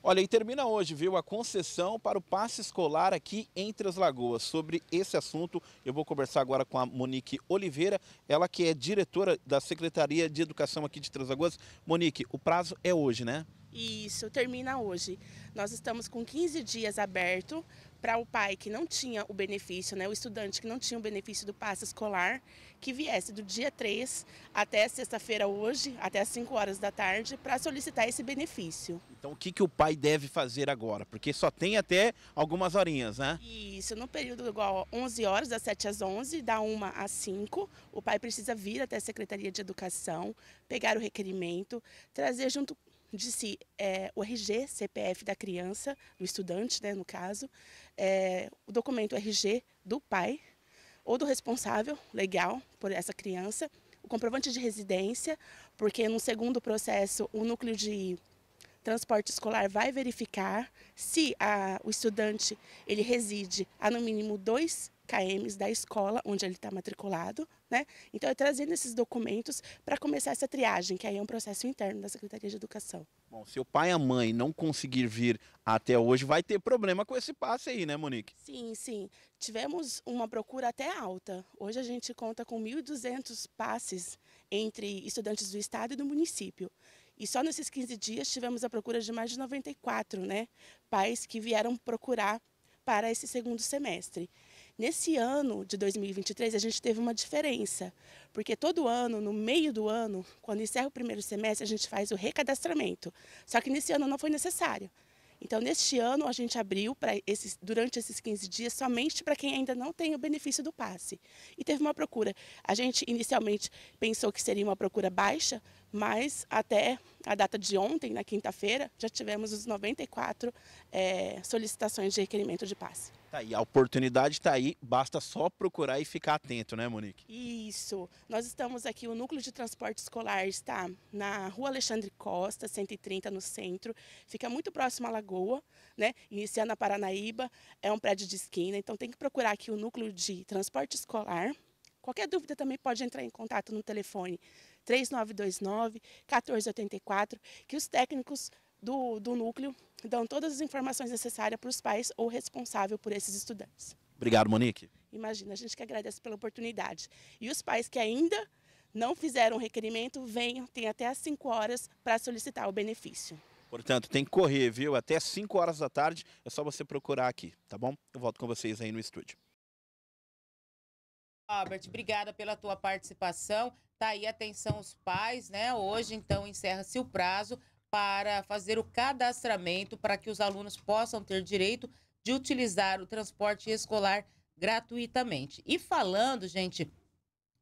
Olha, e termina hoje, viu, a concessão para o passe escolar aqui em Três Lagoas. Sobre esse assunto, eu vou conversar agora com a Monique Oliveira, ela que é diretora da Secretaria de Educação aqui de Três Lagoas. Monique, o prazo é hoje, né? Isso, termina hoje. Nós estamos com 15 dias aberto para o pai que não tinha o benefício, né, o estudante que não tinha o benefício do passe escolar que viesse do dia 3 até sexta-feira hoje, até as 5 horas da tarde, para solicitar esse benefício. Então o que, que o pai deve fazer agora? Porque só tem até algumas horinhas, né? Isso, no período igual 11 horas, das 7 às 11, da 1 às 5, o pai precisa vir até a Secretaria de Educação, pegar o requerimento, trazer junto de si é, o RG, CPF da criança, do estudante, né, no caso, é, o documento RG do pai, ou do responsável legal por essa criança, o comprovante de residência, porque no segundo processo o núcleo de transporte escolar vai verificar se a, o estudante ele reside há no mínimo dois KMs da escola onde ele está matriculado, né? Então, é trazendo esses documentos para começar essa triagem, que aí é um processo interno da Secretaria de Educação. Bom, se o pai e a mãe não conseguir vir até hoje, vai ter problema com esse passe aí, né, Monique? Sim, sim. Tivemos uma procura até alta. Hoje a gente conta com 1.200 passes entre estudantes do estado e do município. E só nesses 15 dias tivemos a procura de mais de 94, né, pais que vieram procurar para esse segundo semestre. Nesse ano de 2023, a gente teve uma diferença, porque todo ano, no meio do ano, quando encerra o primeiro semestre, a gente faz o recadastramento. Só que nesse ano não foi necessário. Então, neste ano, a gente abriu para esses, durante esses 15 dias somente para quem ainda não tem o benefício do passe. E teve uma procura. A gente inicialmente pensou que seria uma procura baixa, mas até a data de ontem, na quinta-feira, já tivemos os 94 é, eh, solicitações de requerimento de passe. Tá aí, a oportunidade está aí, basta só procurar e ficar atento, né, Monique? Isso. Nós estamos aqui, o Núcleo de Transporte Escolar está na Rua Alexandre Costa, 130, no centro. Fica muito próximo à Lagoa, né? Iniciando a Paranaíba, é um prédio de esquina, então tem que procurar aqui o Núcleo de Transporte Escolar. Qualquer dúvida também pode entrar em contato no telefone 3929 1484, que os técnicos do, do núcleo dão todas as informações necessárias para os pais ou responsável por esses estudantes. Obrigado, Monique. Imagina, a gente que agradece pela oportunidade. E os pais que ainda não fizeram o requerimento, venham, tem até as 5 horas para solicitar o benefício. Portanto, tem que correr, viu? Até 5 horas da tarde é só você procurar aqui, tá bom? Eu volto com vocês aí no estúdio. Robert, obrigada pela tua participação. Tá aí, atenção os pais, né? Hoje, então, encerra-se o prazo para fazer o cadastramento para que os alunos possam ter direito de utilizar o transporte escolar gratuitamente. E falando, gente,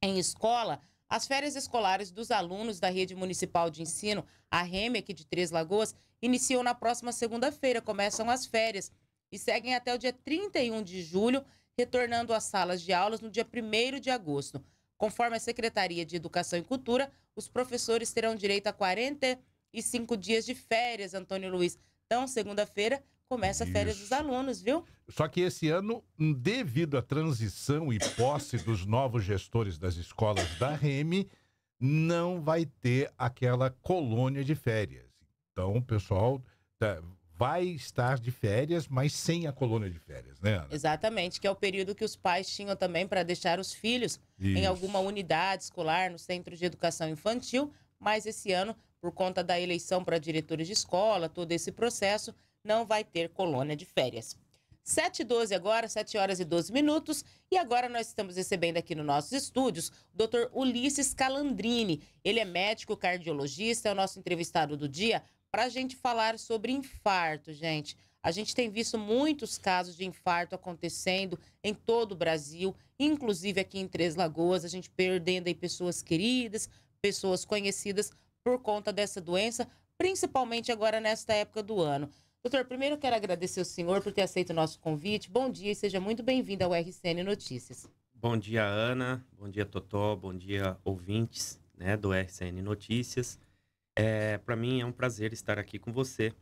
em escola, as férias escolares dos alunos da Rede Municipal de Ensino, a REME, aqui de Três Lagoas, iniciam na próxima segunda-feira, começam as férias e seguem até o dia 31 de julho, retornando às salas de aulas no dia 1 de agosto. Conforme a Secretaria de Educação e Cultura, os professores terão direito a 40 e cinco dias de férias, Antônio Luiz. Então, segunda-feira, começa a férias dos alunos, viu? Só que esse ano, devido à transição e posse dos novos gestores das escolas da Reme, não vai ter aquela colônia de férias. Então, pessoal tá, vai estar de férias, mas sem a colônia de férias, né? Ana? Exatamente, que é o período que os pais tinham também para deixar os filhos Isso. em alguma unidade escolar, no centro de educação infantil, mas esse ano por conta da eleição para diretores de escola, todo esse processo, não vai ter colônia de férias. 7 e 12 agora, 7 horas e 12 minutos. E agora nós estamos recebendo aqui nos nossos estúdios o Dr. Ulisses Calandrini. Ele é médico cardiologista, é o nosso entrevistado do dia, para a gente falar sobre infarto, gente. A gente tem visto muitos casos de infarto acontecendo em todo o Brasil, inclusive aqui em Três Lagoas, a gente perdendo aí pessoas queridas, pessoas conhecidas por conta dessa doença, principalmente agora nesta época do ano. Doutor, primeiro eu quero agradecer o senhor por ter aceito o nosso convite. Bom dia e seja muito bem-vindo ao RCN Notícias. Bom dia, Ana. Bom dia, Totó. Bom dia, ouvintes né, do RCN Notícias. É, Para mim é um prazer estar aqui com você,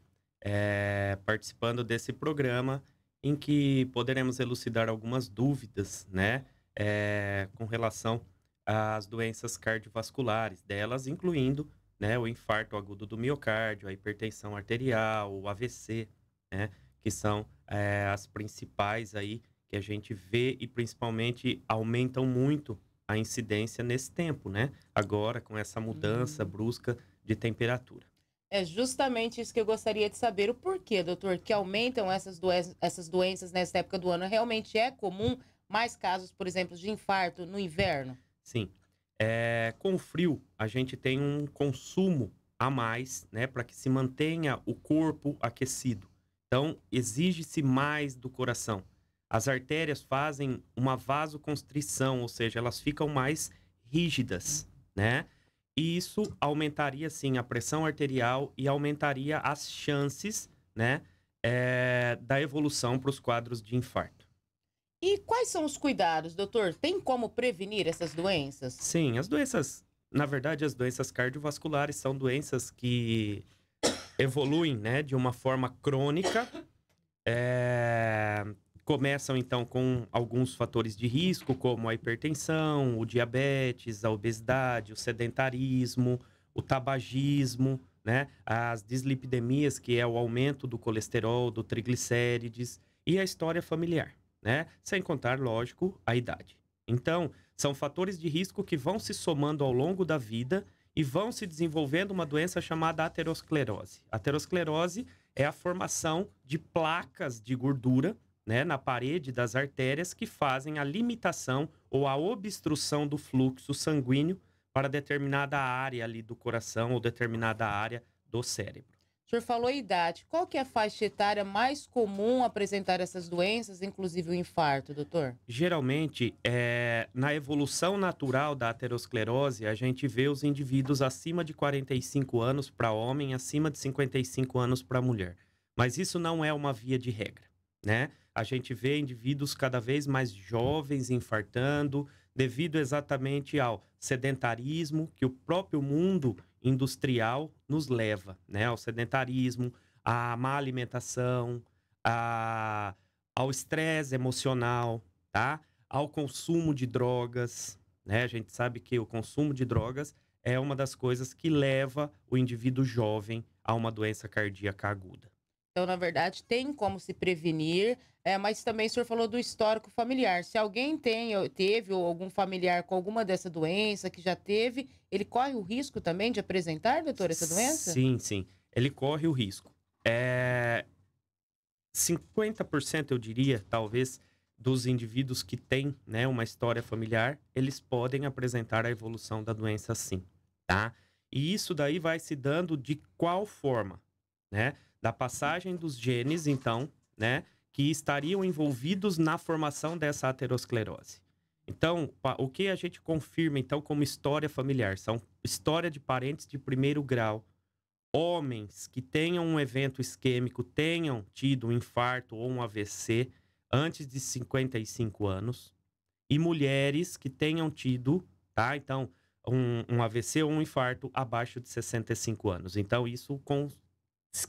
é, participando desse programa em que poderemos elucidar algumas dúvidas né, é, com relação às doenças cardiovasculares, delas incluindo né, o infarto agudo do miocárdio, a hipertensão arterial, o AVC, né, que são é, as principais aí que a gente vê e principalmente aumentam muito a incidência nesse tempo, né? Agora com essa mudança uhum. brusca de temperatura. É justamente isso que eu gostaria de saber. O porquê, doutor, que aumentam essas, doen essas doenças nessa época do ano? Realmente é comum mais casos, por exemplo, de infarto no inverno? Sim. É, com o frio, a gente tem um consumo a mais, né, para que se mantenha o corpo aquecido. Então, exige-se mais do coração. As artérias fazem uma vasoconstrição, ou seja, elas ficam mais rígidas, né? E isso aumentaria, sim, a pressão arterial e aumentaria as chances, né, é, da evolução para os quadros de infarto. E quais são os cuidados, doutor? Tem como prevenir essas doenças? Sim, as doenças, na verdade, as doenças cardiovasculares são doenças que evoluem, né, de uma forma crônica. É... Começam então com alguns fatores de risco, como a hipertensão, o diabetes, a obesidade, o sedentarismo, o tabagismo, né? as dislipidemias, que é o aumento do colesterol, do triglicérides, e a história familiar né? Sem contar, lógico, a idade. Então, são fatores de risco que vão se somando ao longo da vida e vão se desenvolvendo uma doença chamada aterosclerose. aterosclerose é a formação de placas de gordura né, na parede das artérias que fazem a limitação ou a obstrução do fluxo sanguíneo para determinada área ali do coração ou determinada área do cérebro. O senhor falou idade. Qual que é a faixa etária mais comum apresentar essas doenças, inclusive o infarto, doutor? Geralmente, é, na evolução natural da aterosclerose, a gente vê os indivíduos acima de 45 anos para homem, acima de 55 anos para mulher. Mas isso não é uma via de regra, né? A gente vê indivíduos cada vez mais jovens infartando, devido exatamente ao sedentarismo que o próprio mundo industrial nos leva, né? Ao sedentarismo, à má alimentação, à, ao estresse emocional, tá? Ao consumo de drogas, né? A gente sabe que o consumo de drogas é uma das coisas que leva o indivíduo jovem a uma doença cardíaca aguda. Então, na verdade, tem como se prevenir é, mas também o senhor falou do histórico familiar. Se alguém tem, teve ou algum familiar com alguma dessa doença que já teve, ele corre o risco também de apresentar, doutor, essa doença? Sim, sim. Ele corre o risco. É... 50%, eu diria, talvez, dos indivíduos que têm né, uma história familiar, eles podem apresentar a evolução da doença sim, tá? E isso daí vai se dando de qual forma, né? Da passagem dos genes, então, né? que estariam envolvidos na formação dessa aterosclerose. Então, o que a gente confirma então como história familiar? São história de parentes de primeiro grau. Homens que tenham um evento isquêmico, tenham tido um infarto ou um AVC antes de 55 anos, e mulheres que tenham tido, tá? Então, um, um AVC ou um infarto abaixo de 65 anos. Então, isso con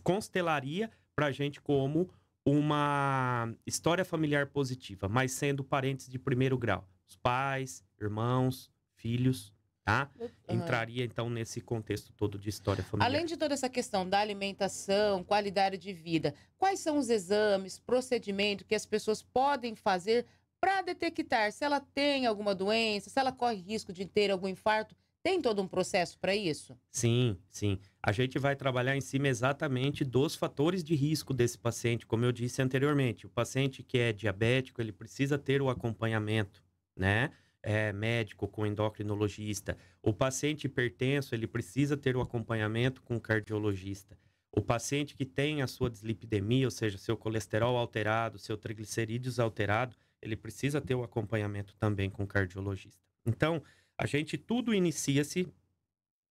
constelaria para a gente como uma história familiar positiva, mas sendo parentes de primeiro grau, os pais, irmãos, filhos, tá? Entraria então nesse contexto todo de história familiar. Além de toda essa questão da alimentação, qualidade de vida, quais são os exames, procedimentos que as pessoas podem fazer para detectar se ela tem alguma doença, se ela corre risco de ter algum infarto? Tem todo um processo para isso? Sim, sim. A gente vai trabalhar em cima exatamente dos fatores de risco desse paciente, como eu disse anteriormente. O paciente que é diabético, ele precisa ter o acompanhamento, né? É, médico com endocrinologista. O paciente hipertenso, ele precisa ter o acompanhamento com o cardiologista. O paciente que tem a sua dislipidemia, ou seja, seu colesterol alterado, seu triglicerídeos alterado, ele precisa ter o acompanhamento também com o cardiologista. Então, a gente tudo inicia-se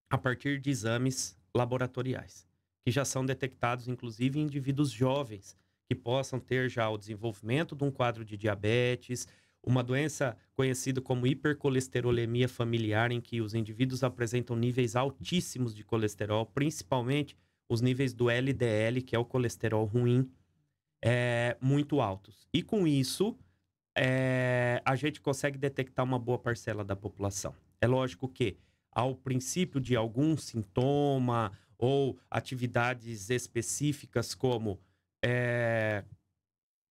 a partir de exames laboratoriais, que já são detectados inclusive em indivíduos jovens que possam ter já o desenvolvimento de um quadro de diabetes, uma doença conhecida como hipercolesterolemia familiar, em que os indivíduos apresentam níveis altíssimos de colesterol, principalmente os níveis do LDL, que é o colesterol ruim, é, muito altos. E com isso, é, a gente consegue detectar uma boa parcela da população. É lógico que, ao princípio de algum sintoma ou atividades específicas como é,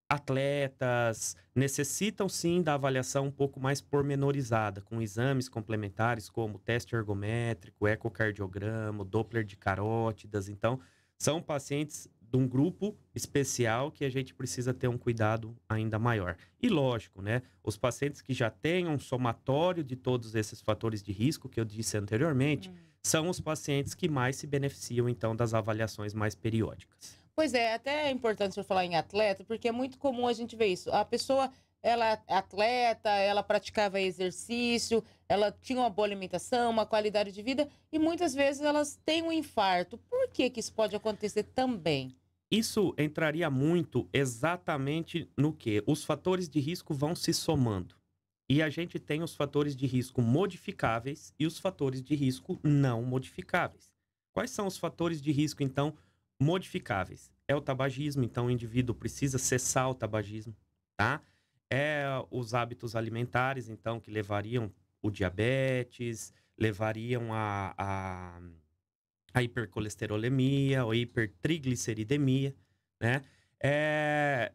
atletas, necessitam sim da avaliação um pouco mais pormenorizada, com exames complementares como teste ergométrico, ecocardiograma, Doppler de carótidas. Então, são pacientes de um grupo especial que a gente precisa ter um cuidado ainda maior. E lógico, né, os pacientes que já têm um somatório de todos esses fatores de risco que eu disse anteriormente, uhum. são os pacientes que mais se beneficiam então das avaliações mais periódicas. Pois é, até é importante eu falar em atleta, porque é muito comum a gente ver isso. A pessoa ela é atleta, ela praticava exercício, ela tinha uma boa alimentação, uma qualidade de vida e muitas vezes elas têm um infarto. Por que que isso pode acontecer também? Isso entraria muito exatamente no que os fatores de risco vão se somando. E a gente tem os fatores de risco modificáveis e os fatores de risco não modificáveis. Quais são os fatores de risco, então, modificáveis? É o tabagismo, então o indivíduo precisa cessar o tabagismo, tá? É os hábitos alimentares, então, que levariam o diabetes, levariam a, a a hipercolesterolemia, ou hipertrigliceridemia, né? É,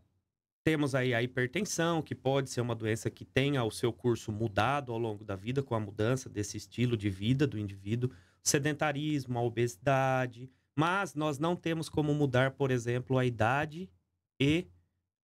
temos aí a hipertensão, que pode ser uma doença que tenha o seu curso mudado ao longo da vida com a mudança desse estilo de vida do indivíduo, sedentarismo, a obesidade, mas nós não temos como mudar, por exemplo, a idade e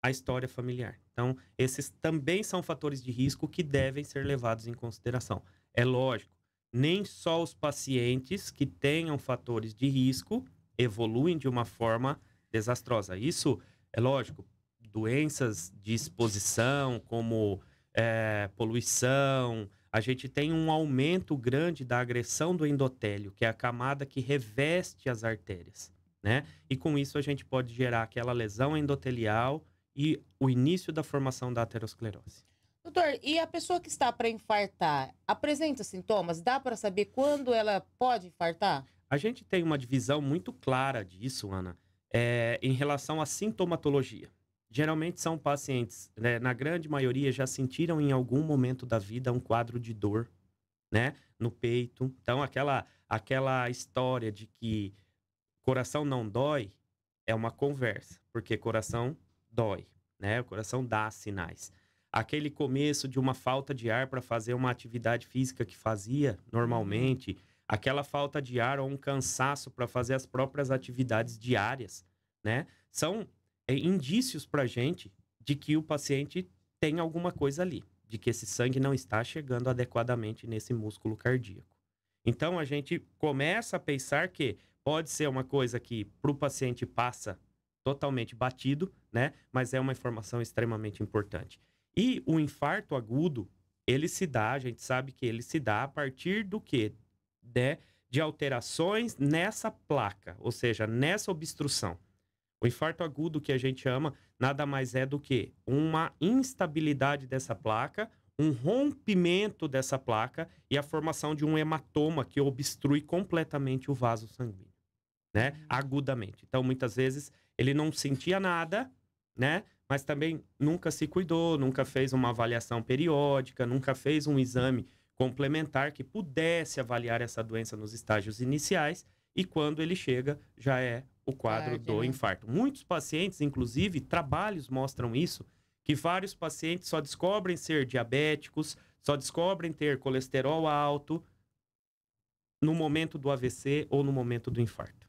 a história familiar. Então, esses também são fatores de risco que devem ser levados em consideração. É lógico, nem só os pacientes que tenham fatores de risco evoluem de uma forma desastrosa. Isso é lógico, doenças de exposição, como é, poluição, a gente tem um aumento grande da agressão do endotélio, que é a camada que reveste as artérias, né? E com isso a gente pode gerar aquela lesão endotelial e o início da formação da aterosclerose. Doutor, e a pessoa que está para infartar apresenta sintomas? Dá para saber quando ela pode infartar? A gente tem uma divisão muito clara disso, Ana, é, em relação à sintomatologia. Geralmente são pacientes, né, na grande maioria, já sentiram em algum momento da vida um quadro de dor, né, no peito. Então, aquela, aquela história de que coração não dói é uma conversa, porque coração dói, né, o coração dá sinais aquele começo de uma falta de ar para fazer uma atividade física que fazia normalmente, aquela falta de ar ou um cansaço para fazer as próprias atividades diárias, né? São é, indícios para gente de que o paciente tem alguma coisa ali, de que esse sangue não está chegando adequadamente nesse músculo cardíaco. Então a gente começa a pensar que pode ser uma coisa que para o paciente passa totalmente batido, né? Mas é uma informação extremamente importante. E o infarto agudo, ele se dá, a gente sabe que ele se dá a partir do quê? Né? De alterações nessa placa, ou seja, nessa obstrução. O infarto agudo que a gente ama nada mais é do que uma instabilidade dessa placa, um rompimento dessa placa e a formação de um hematoma que obstrui completamente o vaso sanguíneo, né? Uhum. Agudamente. Então, muitas vezes ele não sentia nada, né? mas também nunca se cuidou, nunca fez uma avaliação periódica, nunca fez um exame complementar que pudesse avaliar essa doença nos estágios iniciais e quando ele chega já é o quadro Tarde, do né? infarto. Muitos pacientes, inclusive, trabalhos mostram isso, que vários pacientes só descobrem ser diabéticos, só descobrem ter colesterol alto no momento do AVC ou no momento do infarto.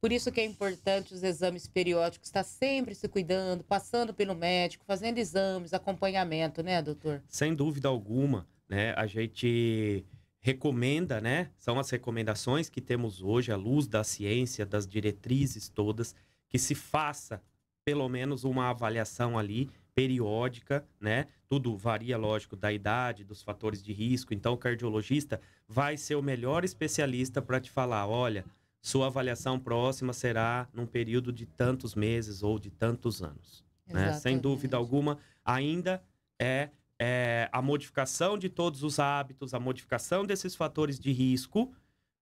Por isso que é importante os exames periódicos, estar tá sempre se cuidando, passando pelo médico, fazendo exames, acompanhamento, né, doutor? Sem dúvida alguma, né? A gente recomenda, né? São as recomendações que temos hoje, à luz da ciência, das diretrizes todas, que se faça pelo menos uma avaliação ali periódica, né? Tudo varia, lógico, da idade, dos fatores de risco. Então, o cardiologista vai ser o melhor especialista para te falar: olha, sua avaliação próxima será num período de tantos meses ou de tantos anos. Né? Sem dúvida alguma, ainda é, é, a modificação de todos os hábitos, a modificação desses fatores de risco,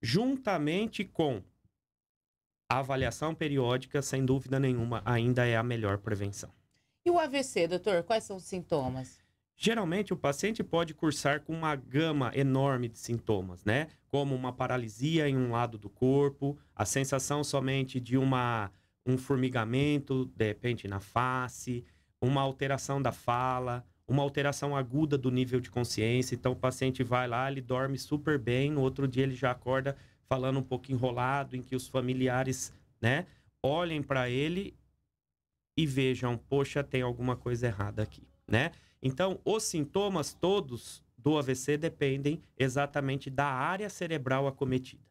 juntamente com a avaliação periódica, sem dúvida nenhuma, ainda é a melhor prevenção. E o AVC, doutor? Quais são os sintomas? Geralmente, o paciente pode cursar com uma gama enorme de sintomas, né? Como uma paralisia em um lado do corpo, a sensação somente de uma, um formigamento, de repente, na face, uma alteração da fala, uma alteração aguda do nível de consciência. Então, o paciente vai lá, ele dorme super bem, no outro dia ele já acorda falando um pouco enrolado, em que os familiares, né, olhem para ele e vejam, poxa, tem alguma coisa errada aqui, né? Então, os sintomas todos do AVC dependem exatamente da área cerebral acometida.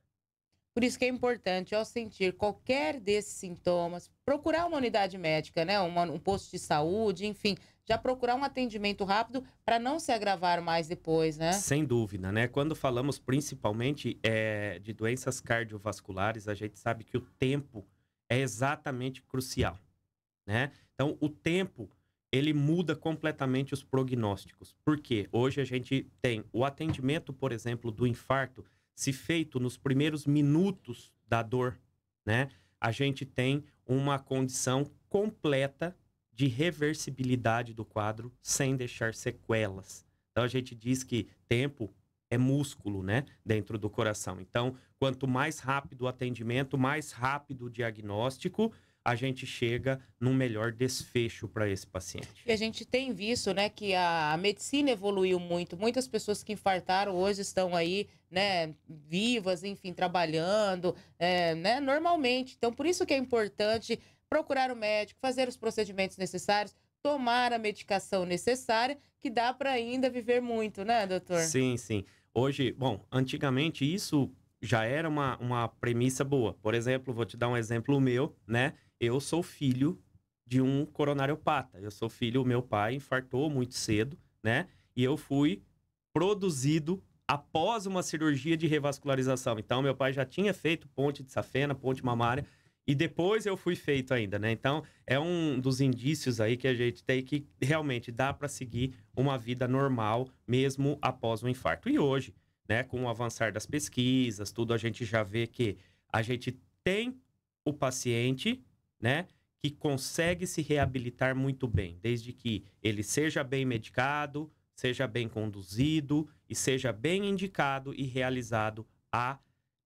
Por isso que é importante, ao sentir qualquer desses sintomas, procurar uma unidade médica, né? um, um posto de saúde, enfim, já procurar um atendimento rápido para não se agravar mais depois, né? Sem dúvida, né? Quando falamos principalmente é, de doenças cardiovasculares, a gente sabe que o tempo é exatamente crucial, né? Então, o tempo ele muda completamente os prognósticos. Porque hoje a gente tem o atendimento, por exemplo, do infarto, se feito nos primeiros minutos da dor, né? A gente tem uma condição completa de reversibilidade do quadro sem deixar sequelas. Então a gente diz que tempo é músculo, né, dentro do coração. Então, quanto mais rápido o atendimento, mais rápido o diagnóstico, a gente chega num melhor desfecho para esse paciente. E a gente tem visto, né, que a medicina evoluiu muito. Muitas pessoas que infartaram hoje estão aí, né, vivas, enfim, trabalhando, é, né, normalmente. Então, por isso que é importante procurar o médico, fazer os procedimentos necessários, tomar a medicação necessária, que dá para ainda viver muito, né, doutor? Sim, sim. Hoje, bom, antigamente isso já era uma, uma premissa boa. Por exemplo, vou te dar um exemplo meu, né? eu sou filho de um coronariopata. Eu sou filho, meu pai infartou muito cedo, né? E eu fui produzido após uma cirurgia de revascularização. Então, meu pai já tinha feito ponte de safena, ponte mamária, e depois eu fui feito ainda, né? Então, é um dos indícios aí que a gente tem que realmente dá para seguir uma vida normal mesmo após um infarto. E hoje, né, com o avançar das pesquisas, tudo a gente já vê que a gente tem o paciente né? Que consegue se reabilitar muito bem, desde que ele seja bem medicado, seja bem conduzido e seja bem indicado e realizado a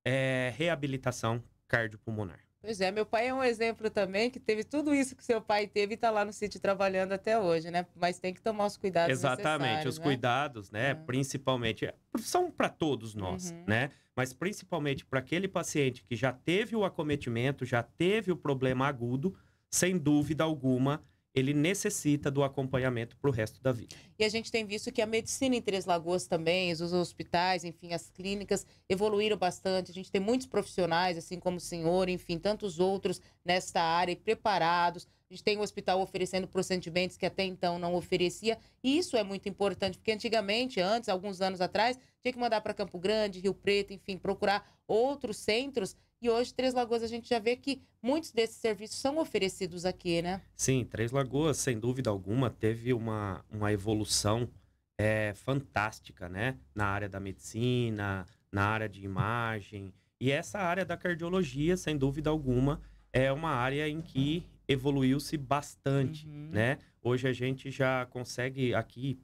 é, reabilitação cardiopulmonar. Pois é, meu pai é um exemplo também que teve tudo isso que seu pai teve e está lá no sítio trabalhando até hoje, né? Mas tem que tomar os cuidados Exatamente, os né? cuidados, né? Uhum. Principalmente, são para todos nós, uhum. né? Mas principalmente para aquele paciente que já teve o acometimento, já teve o problema agudo, sem dúvida alguma, ele necessita do acompanhamento para o resto da vida. E a gente tem visto que a medicina em Três Lagoas também, os hospitais, enfim, as clínicas evoluíram bastante. A gente tem muitos profissionais, assim como o senhor, enfim, tantos outros nesta área preparados. A gente tem o um hospital oferecendo procedimentos que até então não oferecia. E isso é muito importante, porque antigamente, antes, alguns anos atrás, tinha que mandar para Campo Grande, Rio Preto, enfim, procurar outros centros e hoje, Três Lagoas, a gente já vê que muitos desses serviços são oferecidos aqui, né? Sim, Três Lagoas, sem dúvida alguma, teve uma, uma evolução é, fantástica, né? Na área da medicina, na área de imagem. E essa área da cardiologia, sem dúvida alguma, é uma área em que evoluiu-se bastante, uhum. né? Hoje a gente já consegue aqui,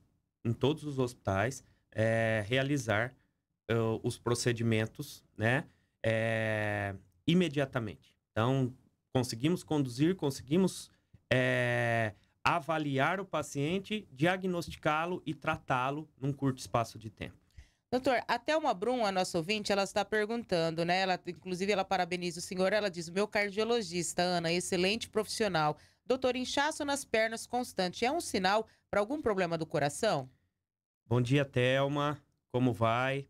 em todos os hospitais, é, realizar uh, os procedimentos, né? é, imediatamente. Então, conseguimos conduzir, conseguimos é, avaliar o paciente, diagnosticá-lo e tratá-lo num curto espaço de tempo. Doutor, até uma Brum, a nossa ouvinte, ela está perguntando, né? Ela, inclusive, ela parabeniza o senhor. Ela diz: meu cardiologista, Ana, excelente profissional. Doutor, inchaço nas pernas constante é um sinal para algum problema do coração? Bom dia, Thelma. Como vai?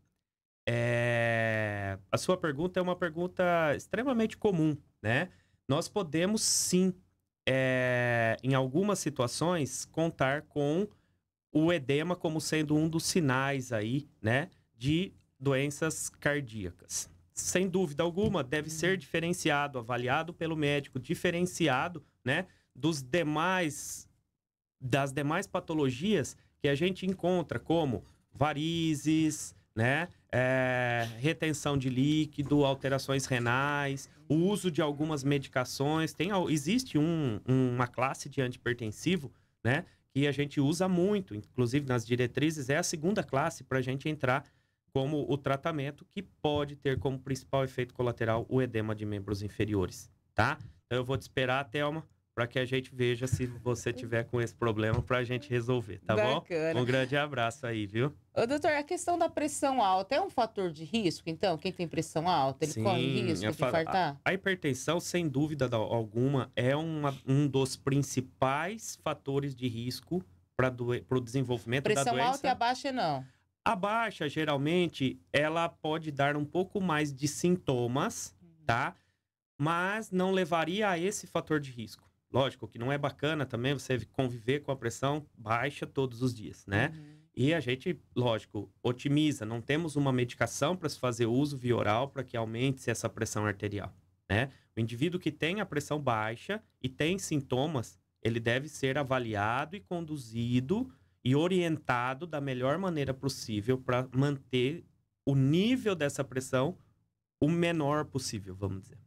É... A sua pergunta é uma pergunta extremamente comum, né? Nós podemos sim, é... em algumas situações, contar com o edema como sendo um dos sinais aí, né, de doenças cardíacas. Sem dúvida alguma, deve ser uhum. diferenciado, avaliado pelo médico, diferenciado, né, dos demais das demais patologias que a gente encontra, como varizes, né, é, retenção de líquido, alterações renais, o uso de algumas medicações. Tem, existe um, uma classe de antipertensivo, né? Que a gente usa muito, inclusive nas diretrizes, é a segunda classe para a gente entrar como o tratamento que pode ter como principal efeito colateral o edema de membros inferiores, tá? Então eu vou te esperar, Thelma, para que a gente veja se você tiver com esse problema para a gente resolver, tá Bacana. bom? Um grande abraço aí, viu? Ô, doutor, a questão da pressão alta é um fator de risco, então? Quem tem pressão alta, ele Sim, corre risco de infartar? A, a, hipertensão, sem dúvida alguma, é uma, um dos principais fatores de risco para o desenvolvimento pressão da doença. Pressão alta e a baixa não? A baixa, geralmente, ela pode dar um pouco mais de sintomas, uhum. tá? Mas não levaria a esse fator de risco. Lógico que não é bacana também você conviver com a pressão baixa todos os dias, né? Uhum. E a gente, lógico, otimiza. Não temos uma medicação para se fazer uso via oral para que aumente essa pressão arterial, né? O indivíduo que tem a pressão baixa e tem sintomas, ele deve ser avaliado e conduzido e orientado da melhor maneira possível para manter o nível dessa pressão o menor possível, vamos dizer.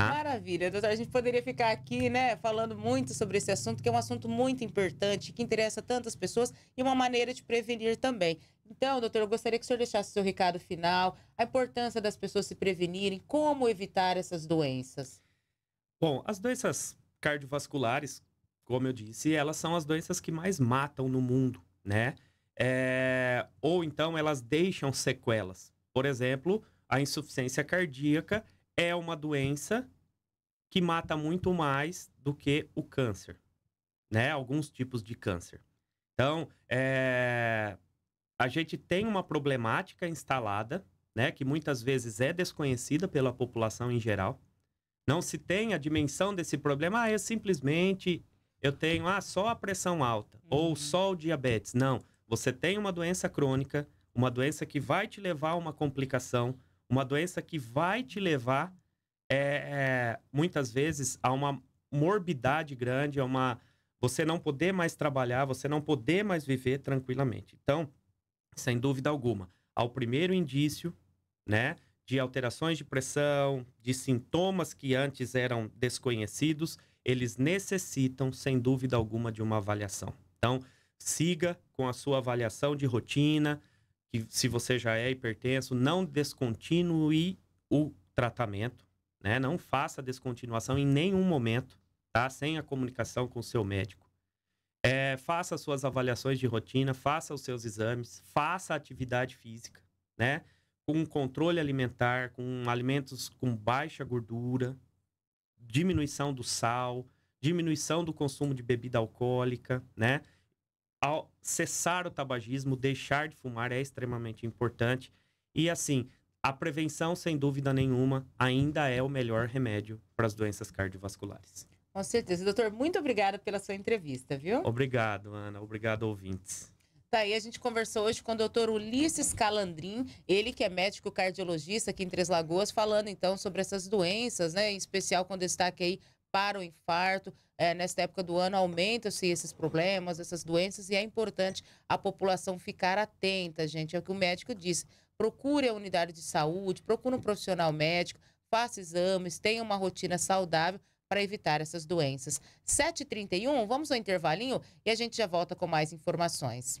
Tá? Maravilha, doutor. A gente poderia ficar aqui, né, falando muito sobre esse assunto, que é um assunto muito importante, que interessa tantas pessoas e uma maneira de prevenir também. Então, doutor, eu gostaria que o senhor deixasse seu recado final, a importância das pessoas se prevenirem, como evitar essas doenças. Bom, as doenças cardiovasculares, como eu disse, elas são as doenças que mais matam no mundo, né? É... Ou então elas deixam sequelas. Por exemplo, a insuficiência cardíaca é uma doença que mata muito mais do que o câncer, né? Alguns tipos de câncer. Então, é... a gente tem uma problemática instalada, né? Que muitas vezes é desconhecida pela população em geral. Não se tem a dimensão desse problema. Ah, eu simplesmente eu tenho ah, só a pressão alta uhum. ou só o diabetes. Não, você tem uma doença crônica, uma doença que vai te levar a uma complicação, uma doença que vai te levar, é, é, muitas vezes, a uma morbidade grande, a uma você não poder mais trabalhar, você não poder mais viver tranquilamente. Então, sem dúvida alguma, ao primeiro indício, né, de alterações de pressão, de sintomas que antes eram desconhecidos, eles necessitam, sem dúvida alguma, de uma avaliação. Então, siga com a sua avaliação de rotina, que se você já é hipertenso, não descontinue o tratamento, né? Não faça descontinuação em nenhum momento, tá? Sem a comunicação com o seu médico. É, faça suas avaliações de rotina, faça os seus exames, faça atividade física, né? Com controle alimentar, com alimentos com baixa gordura, diminuição do sal, diminuição do consumo de bebida alcoólica, né? ao cessar o tabagismo, deixar de fumar é extremamente importante. E assim, a prevenção, sem dúvida nenhuma, ainda é o melhor remédio para as doenças cardiovasculares. Com certeza. Doutor, muito obrigada pela sua entrevista, viu? Obrigado, Ana. Obrigado, ouvintes. Daí tá a gente conversou hoje com o doutor Ulisses Calandrin, ele que é médico cardiologista aqui em Três Lagoas, falando então sobre essas doenças, né? Em especial com destaque aí para o infarto. É, nesta época do ano aumentam-se esses problemas, essas doenças, e é importante a população ficar atenta, gente. É o que o médico disse. Procure a unidade de saúde, procure um profissional médico, faça exames, tenha uma rotina saudável para evitar essas doenças. 7h31, vamos ao intervalinho e a gente já volta com mais informações.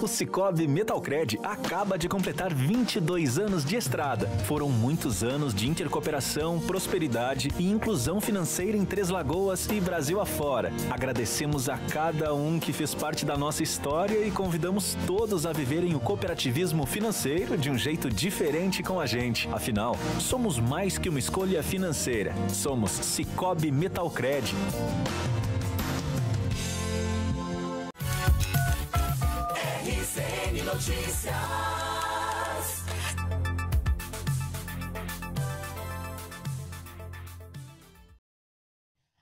o Cicobi Metalcred acaba de completar 22 anos de estrada. Foram muitos anos de intercooperação, prosperidade e inclusão financeira em Três Lagoas e Brasil afora. Agradecemos a cada um que fez parte da nossa história e convidamos todos a viverem o cooperativismo financeiro de um jeito diferente com a gente. Afinal, somos mais que uma escolha financeira. Somos Cicobi Metalcred. Notícias.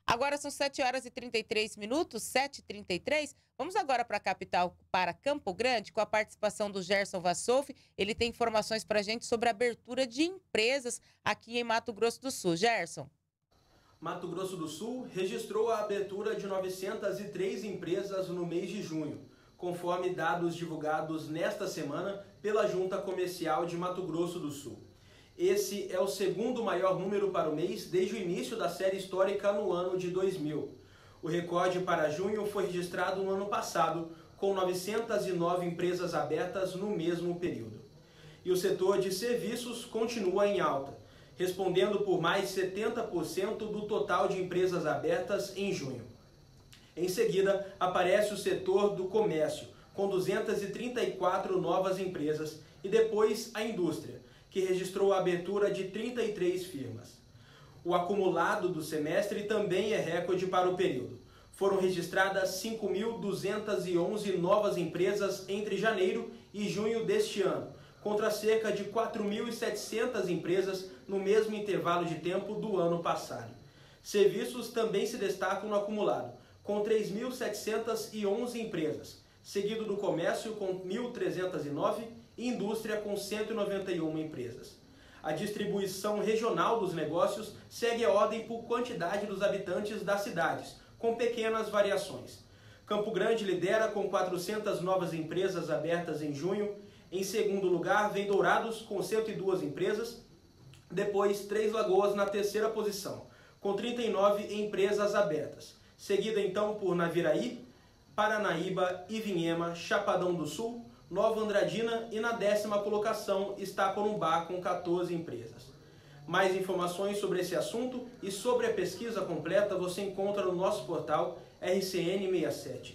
Agora são 7 horas e 33 minutos, 7h33. Vamos agora para a capital, para Campo Grande, com a participação do Gerson Vassouf. Ele tem informações para a gente sobre a abertura de empresas aqui em Mato Grosso do Sul. Gerson. Mato Grosso do Sul registrou a abertura de 903 empresas no mês de junho conforme dados divulgados nesta semana pela Junta Comercial de Mato Grosso do Sul. Esse é o segundo maior número para o mês desde o início da série histórica no ano de 2000. O recorde para junho foi registrado no ano passado, com 909 empresas abertas no mesmo período. E o setor de serviços continua em alta, respondendo por mais 70% do total de empresas abertas em junho. Em seguida, aparece o setor do comércio, com 234 novas empresas, e depois a indústria, que registrou a abertura de 33 firmas. O acumulado do semestre também é recorde para o período. Foram registradas 5.211 novas empresas entre janeiro e junho deste ano, contra cerca de 4.700 empresas no mesmo intervalo de tempo do ano passado. Serviços também se destacam no acumulado, com 3.711 empresas, seguido do comércio com 1.309 e indústria com 191 empresas. A distribuição regional dos negócios segue a ordem por quantidade dos habitantes das cidades, com pequenas variações. Campo Grande lidera com 400 novas empresas abertas em junho. Em segundo lugar, vem Dourados com 102 empresas. Depois, Três Lagoas na terceira posição, com 39 empresas abertas seguida então por Naviraí, Paranaíba, Ivinhema, Chapadão do Sul, Nova Andradina e na décima colocação está Corumbá com 14 empresas. Mais informações sobre esse assunto e sobre a pesquisa completa você encontra no nosso portal RCN67.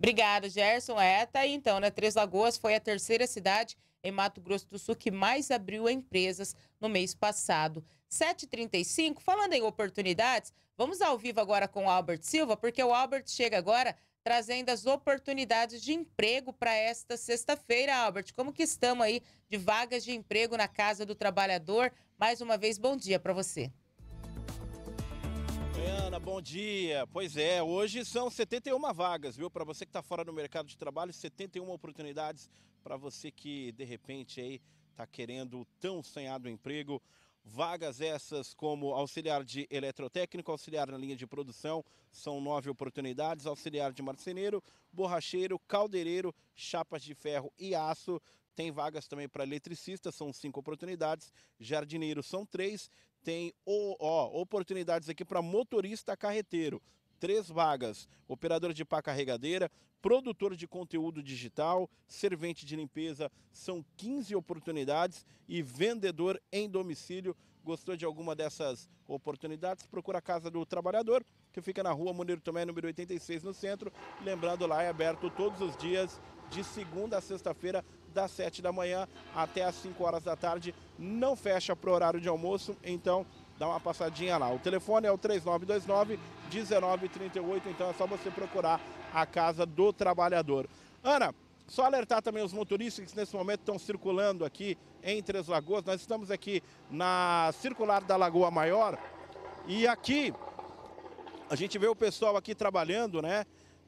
Obrigada, Gerson. É, tá aí então, né? Três Lagoas foi a terceira cidade em Mato Grosso do Sul que mais abriu empresas no mês passado. 7h35. Falando em oportunidades, vamos ao vivo agora com o Albert Silva, porque o Albert chega agora trazendo as oportunidades de emprego para esta sexta-feira, Albert. Como que estamos aí de vagas de emprego na Casa do Trabalhador? Mais uma vez, bom dia para você. noite Ana, bom dia. Pois é, hoje são 71 vagas, viu? Para você que está fora do mercado de trabalho, 71 oportunidades para você que de repente aí está querendo tão sonhado emprego. Vagas essas como auxiliar de eletrotécnico, auxiliar na linha de produção, são nove oportunidades, auxiliar de marceneiro, borracheiro, caldeireiro, chapas de ferro e aço. Tem vagas também para eletricista, são cinco oportunidades. Jardineiro são três. Tem ó, oportunidades aqui para motorista carreteiro três vagas: operador de pá carregadeira, produtor de conteúdo digital, servente de limpeza, são 15 oportunidades e vendedor em domicílio. Gostou de alguma dessas oportunidades? Procura a Casa do Trabalhador, que fica na rua Munir Tomé, número 86, no centro. Lembrando, lá é aberto todos os dias, de segunda a sexta-feira, das 7 da manhã até as 5 horas da tarde. Não fecha para o horário de almoço, então dá uma passadinha lá. O telefone é o 3929 1938, então é só você procurar a Casa do Trabalhador. Ana, só alertar também os motoristas que nesse momento estão circulando aqui entre as lagoas. Nós estamos aqui na circular da Lagoa Maior e aqui a gente vê o pessoal aqui trabalhando, né?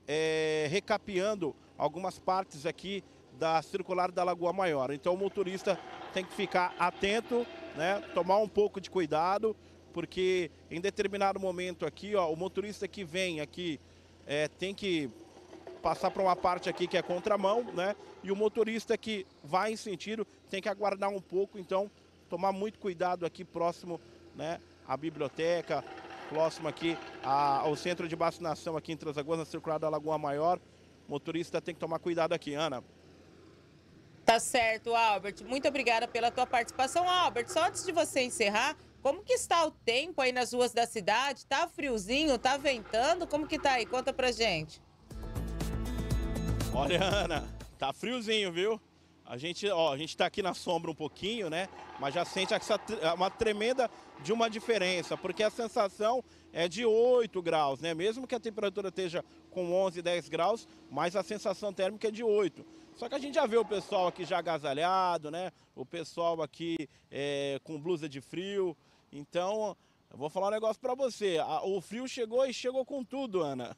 É, recapeando algumas partes aqui da circular da Lagoa Maior. Então o motorista tem que ficar atento né? Tomar um pouco de cuidado, porque em determinado momento aqui, ó, o motorista que vem aqui é, tem que passar para uma parte aqui que é contramão, né? E o motorista que vai em sentido tem que aguardar um pouco, então tomar muito cuidado aqui próximo, né, à biblioteca, próximo aqui a, ao centro de vacinação aqui em Transagoas, na circulada da Lagoa Maior. O motorista tem que tomar cuidado aqui, Ana. Tá certo, Albert. Muito obrigada pela tua participação. Albert, só antes de você encerrar, como que está o tempo aí nas ruas da cidade? Tá friozinho? Tá ventando? Como que tá aí? Conta pra gente. Olha, Ana, tá friozinho, viu? A gente, ó, a gente tá aqui na sombra um pouquinho, né? Mas já sente essa, uma tremenda de uma diferença, porque a sensação é de 8 graus, né? Mesmo que a temperatura esteja com 11, 10 graus, mas a sensação térmica é de 8. Só que a gente já vê o pessoal aqui já agasalhado, né? O pessoal aqui é, com blusa de frio. Então, eu vou falar um negócio para você. O frio chegou e chegou com tudo, Ana.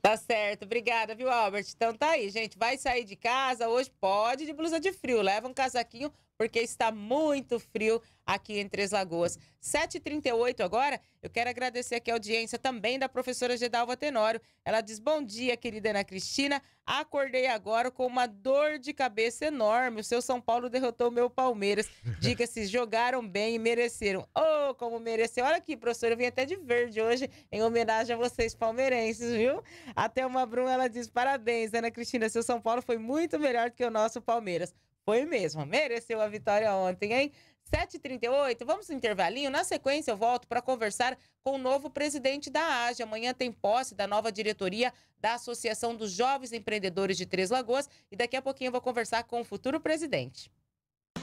Tá certo, obrigada, viu, Albert? Então tá aí, gente. Vai sair de casa hoje, pode de blusa de frio. Leva um casaquinho, porque está muito frio aqui em Três Lagoas. 7h38 agora, eu quero agradecer aqui a audiência também da professora Gedalva Tenório. Ela diz: Bom dia, querida Ana Cristina. Acordei agora com uma dor de cabeça enorme. O seu São Paulo derrotou o meu Palmeiras. Diga-se, jogaram bem e mereceram. Oh, como mereceu. Olha aqui, professora, eu vim até de verde hoje em homenagem a vocês palmeirenses, viu? Até uma Bruna, ela diz: Parabéns, Ana Cristina. Seu São Paulo foi muito melhor do que o nosso Palmeiras. Foi mesmo, mereceu a vitória ontem, hein? 7h38, vamos no intervalinho. Na sequência, eu volto para conversar com o novo presidente da AGE. Amanhã tem posse da nova diretoria da Associação dos Jovens Empreendedores de Três Lagoas. E daqui a pouquinho eu vou conversar com o futuro presidente.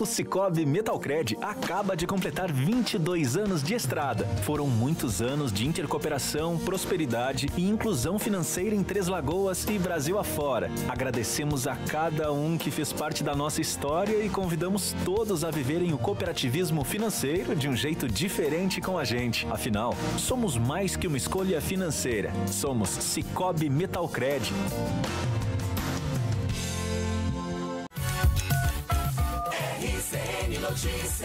O Cicobi Metalcred acaba de completar 22 anos de estrada. Foram muitos anos de intercooperação, prosperidade e inclusão financeira em Três Lagoas e Brasil afora. Agradecemos a cada um que fez parte da nossa história e convidamos todos a viverem o cooperativismo financeiro de um jeito diferente com a gente. Afinal, somos mais que uma escolha financeira. Somos Cicobi Metalcred. Notícias.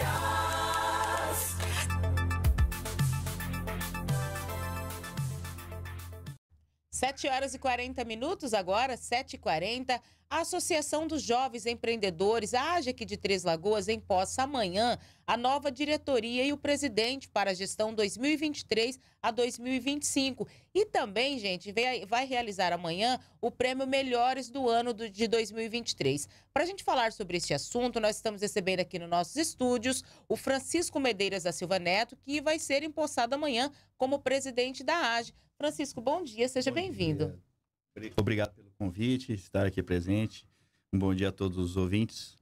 Sete horas e quarenta minutos agora, sete e quarenta. A Associação dos Jovens Empreendedores, a aqui de Três Lagoas, empossa amanhã a nova diretoria e o presidente para a gestão 2023 a 2025. E também, gente, vai realizar amanhã o prêmio Melhores do Ano de 2023. Para a gente falar sobre este assunto, nós estamos recebendo aqui nos nossos estúdios o Francisco Medeiras da Silva Neto, que vai ser empossado amanhã como presidente da AGE. Francisco, bom dia, seja bem-vindo. Obrigado pelo convite, estar aqui presente. Um bom dia a todos os ouvintes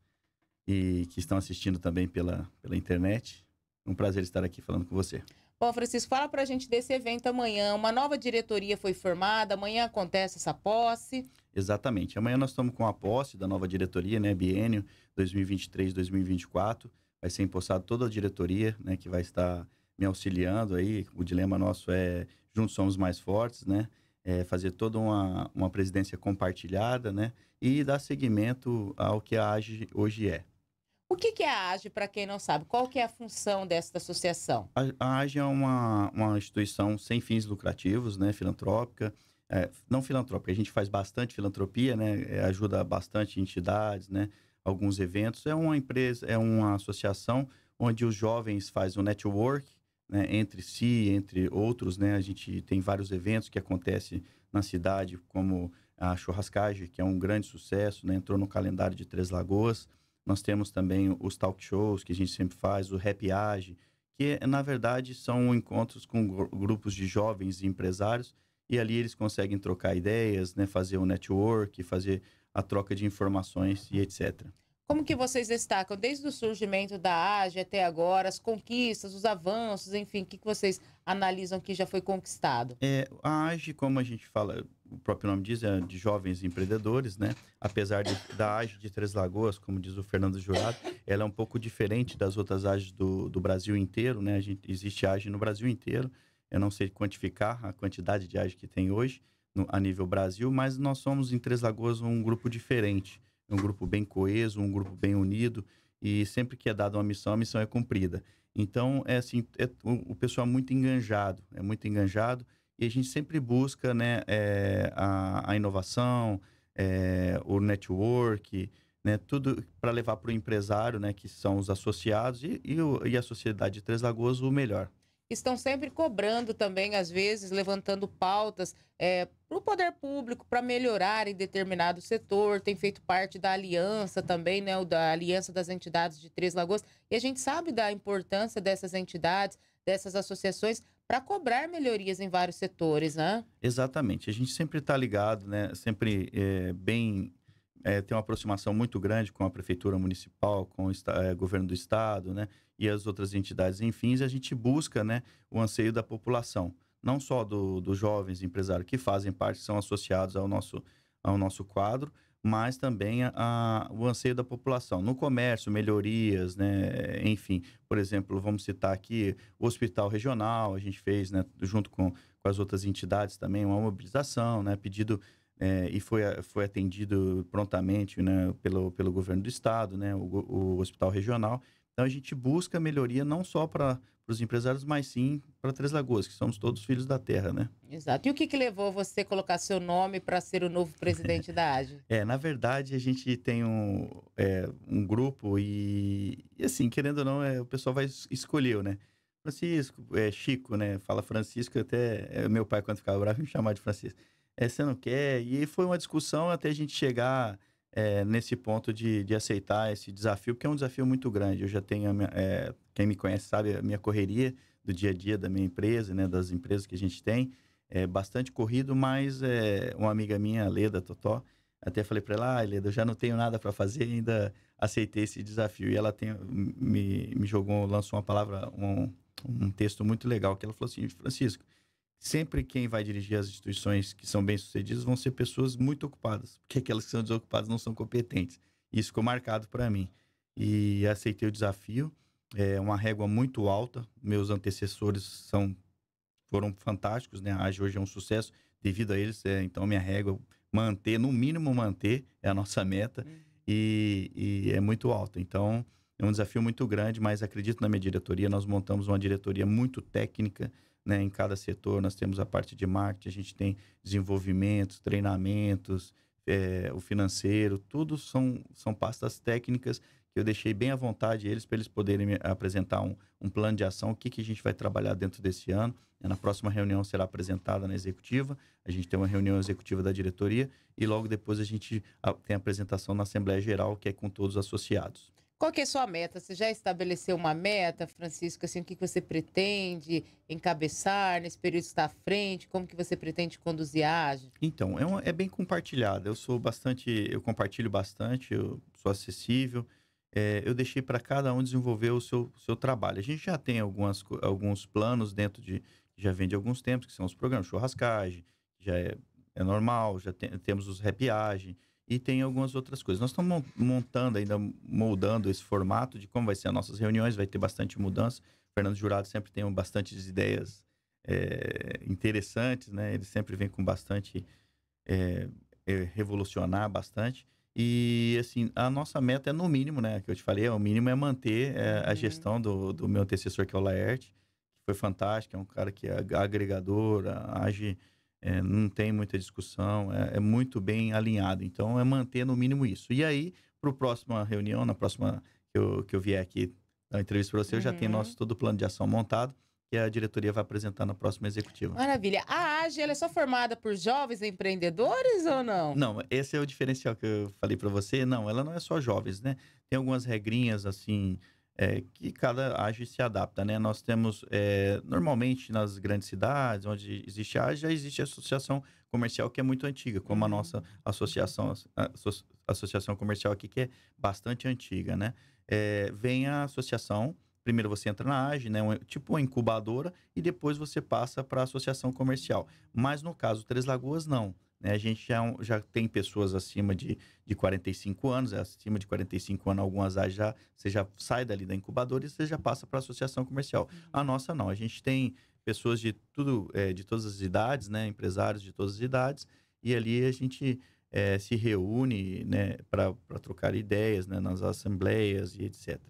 e que estão assistindo também pela, pela internet. Um prazer estar aqui falando com você. Bom, Francisco, fala pra gente desse evento amanhã. Uma nova diretoria foi formada, amanhã acontece essa posse. Exatamente. Amanhã nós estamos com a posse da nova diretoria, né? Bienio 2023-2024. Vai ser empossado toda a diretoria, né? Que vai estar me auxiliando aí. O dilema nosso é juntos somos mais fortes, né? é, fazer toda uma, uma presidência compartilhada, né? E dar seguimento ao que a AGE hoje é. O que, que é a AGE, para quem não sabe? Qual que é a função desta associação? A, a AGE é uma, uma instituição sem fins lucrativos, né? Filantrópica, é, não filantrópica, a gente faz bastante filantropia, né? É, ajuda bastante entidades, né? Alguns eventos. É uma empresa, é uma associação onde os jovens fazem o network, né, entre si, entre outros, né? A gente tem vários eventos que acontecem na cidade, como a churrascagem, que é um grande sucesso, né? Entrou no calendário de Três Lagoas. Nós temos também os talk shows que a gente sempre faz, o Happy Age, que na verdade são encontros com grupos de jovens e empresários e ali eles conseguem trocar ideias, né? Fazer o um network, fazer a troca de informações e etc. Como que vocês destacam desde o surgimento da AGE até agora, as conquistas, os avanços, enfim, o que, que vocês analisam que já foi conquistado? É, a AGE, como a gente fala, o próprio nome diz, é de jovens empreendedores, né? Apesar de, da AGE de Três Lagoas, como diz o Fernando Jurado, ela é um pouco diferente das outras AGEs do, do Brasil inteiro, né? A gente, existe AGE no Brasil inteiro, eu não sei quantificar a quantidade de AGE que tem hoje no, a nível Brasil, mas nós somos em Três Lagoas um grupo diferente um grupo bem coeso, um grupo bem unido, e sempre que é dada uma missão, a missão é cumprida. Então, é assim, é, o, o pessoal é muito enganjado, é muito enganjado, e a gente sempre busca né, é, a, a, inovação, é, o network, né, tudo para levar para o empresário, né, que são os associados, e, e, o, e a sociedade de Três Lagoas o melhor estão sempre cobrando também, às vezes, levantando pautas é, para o poder público, para melhorar em determinado setor, tem feito parte da aliança também, né, da aliança das entidades de Três Lagoas, e a gente sabe da importância dessas entidades, dessas associações, para cobrar melhorias em vários setores, né? Exatamente, a gente sempre está ligado, né, sempre é, bem é, tem uma aproximação muito grande com a prefeitura municipal, com o é, governo do estado, né, e as outras entidades, enfim, a gente busca, né, o anseio da população, não só dos do jovens empresários que fazem parte, são associados ao nosso, ao nosso quadro, mas também a, a, o anseio da população. No comércio, melhorias, né? enfim. Por exemplo, vamos citar aqui o hospital regional, a gente fez, né, junto com, com as outras entidades também, uma mobilização, né, pedido é, e foi, foi atendido prontamente né, pelo, pelo governo do estado, né, o, o hospital regional. Então a gente busca melhoria não só para os empresários, mas sim para Três Lagoas, que somos todos filhos da terra, né? Exato. E o que, que levou você colocar seu nome para ser o novo presidente da AGE? É, na verdade a gente tem um, é, um grupo e, e, assim, querendo ou não, é, o pessoal vai escolher, né? Francisco, é Chico, né? Fala Francisco, até é, meu pai quando ficava bravo me chamava de Francisco é, você não quer. E foi uma discussão até a gente chegar é, nesse ponto de, de aceitar esse desafio, porque é um desafio muito grande. Eu já tenho, minha, é, quem me conhece sabe, a minha correria do dia a dia da minha empresa, né, das empresas que a gente tem. É bastante corrido, mas é, uma amiga minha, a Leda Totó, até falei para ela, ah, Leda, eu já não tenho nada para fazer, ainda aceitei esse desafio. E ela tem, me, me jogou, lançou uma palavra, um, um texto muito legal, que ela falou assim, Francisco, sempre quem vai dirigir as instituições que são bem-sucedidas vão ser pessoas muito ocupadas, porque aquelas que são desocupadas não são competentes. Isso ficou marcado para mim. E aceitei o desafio, é uma régua muito alta. Meus antecessores são foram fantásticos, né? A AGE hoje é um sucesso devido a eles, é, então minha régua manter, no mínimo manter, é a nossa meta uhum. e, e é muito alta. Então, é um desafio muito grande, mas acredito na minha diretoria. Nós montamos uma diretoria muito técnica, né? Em cada setor nós temos a parte de marketing, a gente tem desenvolvimentos, treinamentos, é, o financeiro, tudo são, são pastas técnicas que eu deixei bem à vontade eles para eles poderem apresentar um, um plano de ação, o que, que a gente vai trabalhar dentro desse ano. Na próxima reunião será apresentada na executiva, a gente tem uma reunião executiva da diretoria e logo depois a gente ah, tem a apresentação na Assembleia Geral, que é com todos os associados. Qual que é a sua meta? Você já estabeleceu uma meta, Francisco? Assim, o que você pretende encabeçar nesse período que está à frente? Como que você pretende conduzir a AGE? Então, é, é bem compartilhada. Eu sou bastante, eu compartilho bastante, eu sou acessível. É, eu deixei para cada um desenvolver o seu, seu trabalho. A gente já tem algumas, alguns planos dentro de... Já vem de alguns tempos, que são os programas churrascagem, já é, é normal, já tem, temos os rapiagens e tem algumas outras coisas. Nós estamos montando ainda, moldando esse formato de como vai ser as nossas reuniões, vai ter bastante mudança. O Fernando Jurado sempre tem bastantes ideias é, interessantes, né? Ele sempre vem com bastante... É, é, revolucionar bastante. E, assim, a nossa meta é no mínimo, né? Que eu te falei, é o mínimo é manter é, a uhum. gestão do, do meu antecessor, que é o Laerte, que foi fantástico, é um cara que é agregador, age é, não tem muita discussão, é, é, muito bem alinhado. Então, é manter no mínimo isso. E aí, para a próxima reunião, na próxima que eu, que eu vier aqui dar uma entrevista para você, uhum. eu já tenho uhum. nosso todo o plano de ação montado que a diretoria vai apresentar na próxima executiva. Maravilha. A AGE, ela é só formada por jovens empreendedores ou não? Não, esse é o diferencial que eu falei para você. Não, ela não é só jovens, né? Tem algumas regrinhas, assim, é, que cada AGE se adapta, né? Nós temos, é, normalmente nas grandes cidades, onde existe a já existe a associação comercial que é muito antiga, como a uhum. nossa associação, associação comercial aqui, que é bastante antiga, né? É, vem a associação, primeiro você entra na AGE, né? Um, tipo uma incubadora, e depois você passa para a associação comercial. Mas no caso Três Lagoas, não. Né? A gente já, é já tem pessoas acima de, de 45 anos, é acima de 45 anos, algumas áreas já, você já sai dali da incubadora e você já passa para a associação comercial. Uhum. A nossa não, a gente tem pessoas de tudo, é, de todas as idades, né? empresários de todas as idades, e ali a gente é, se reúne né, para trocar ideias né, nas assembleias e etc.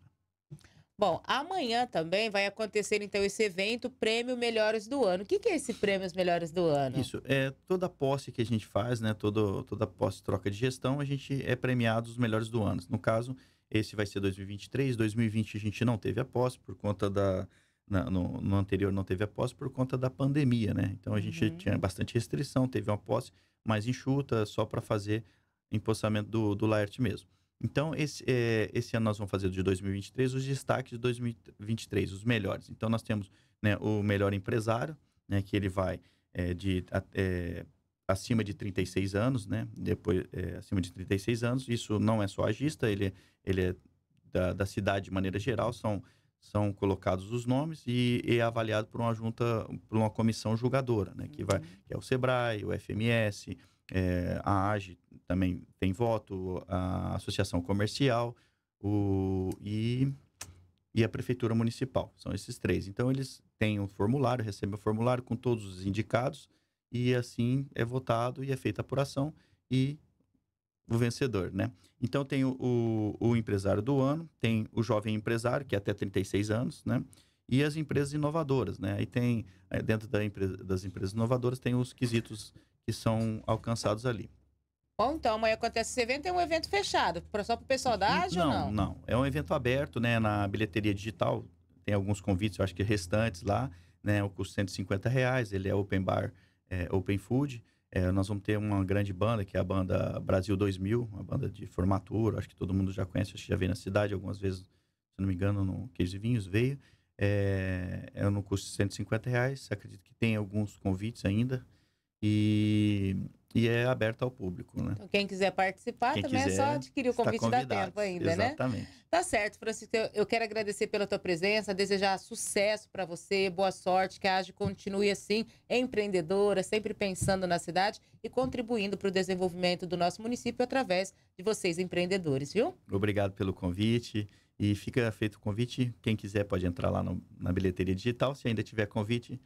Bom, amanhã também vai acontecer então esse evento Prêmio Melhores do Ano. O que, que é esse Prêmio Melhores do Ano? Isso, é toda posse que a gente faz, né? Todo, toda posse troca de gestão, a gente é premiado os melhores do ano. No caso, esse vai ser 2023, 2020 a gente não teve a posse por conta da. Na, no, no, anterior não teve a posse por conta da pandemia, né? Então a gente uhum. tinha bastante restrição, teve uma posse mais enxuta, só para fazer empossamento do, do Laerte mesmo. Então, esse, é, esse ano nós vamos fazer de 2023 os destaques de 2023, os melhores. Então, nós temos né, o melhor empresário, né, que ele vai é, de é, acima de 36 anos, né? Depois, é, acima de 36 anos. Isso não é só agista, ele, é, ele é da, da cidade de maneira geral, são, são colocados os nomes e, e é avaliado por uma junta, por uma comissão julgadora, né? Que, vai, uhum. que é o SEBRAE, o FMS, é, a AGE também tem voto, a Associação Comercial o, e, e a Prefeitura Municipal. São esses três. Então, eles têm um formulário, recebem o um formulário com todos os indicados e assim é votado e é feita a apuração e o vencedor, né? Então, tem o, o, o empresário do ano, tem o jovem empresário, que é até 36 anos, né? E as empresas inovadoras, né? Aí tem, eh, dentro da empresa, das empresas inovadoras, tem os quesitos que são alcançados ali. Bom, então amanhã acontece esse evento, é um evento fechado, só para o pessoal da AGE não, não? Não, é um evento aberto, né, na bilheteria digital, tem alguns convites, eu acho que restantes lá, né, o custo 150 reais, ele é open bar, é, open food, é, nós vamos ter uma grande banda, que é a banda Brasil 2000, uma banda de formatura, acho que todo mundo já conhece, acho que já veio na cidade algumas vezes, se não me engano, no Queijo e Vinhos veio. É, é no custo de 150 reais, acredito que tem alguns convites ainda, e, e é aberta ao público, né? Então, quem quiser participar quem também quiser, é só adquirir o convite da tempo ainda, né? exatamente. né? Tá certo, Francisco. Eu quero agradecer pela tua presença, desejar sucesso para você, boa sorte, que a AGE continue assim, empreendedora, sempre pensando na cidade e contribuindo para o desenvolvimento do nosso município através de vocês, empreendedores, viu? Obrigado pelo convite. E fica feito o convite. Quem quiser pode entrar lá no, na bilheteria digital. Se ainda tiver convite,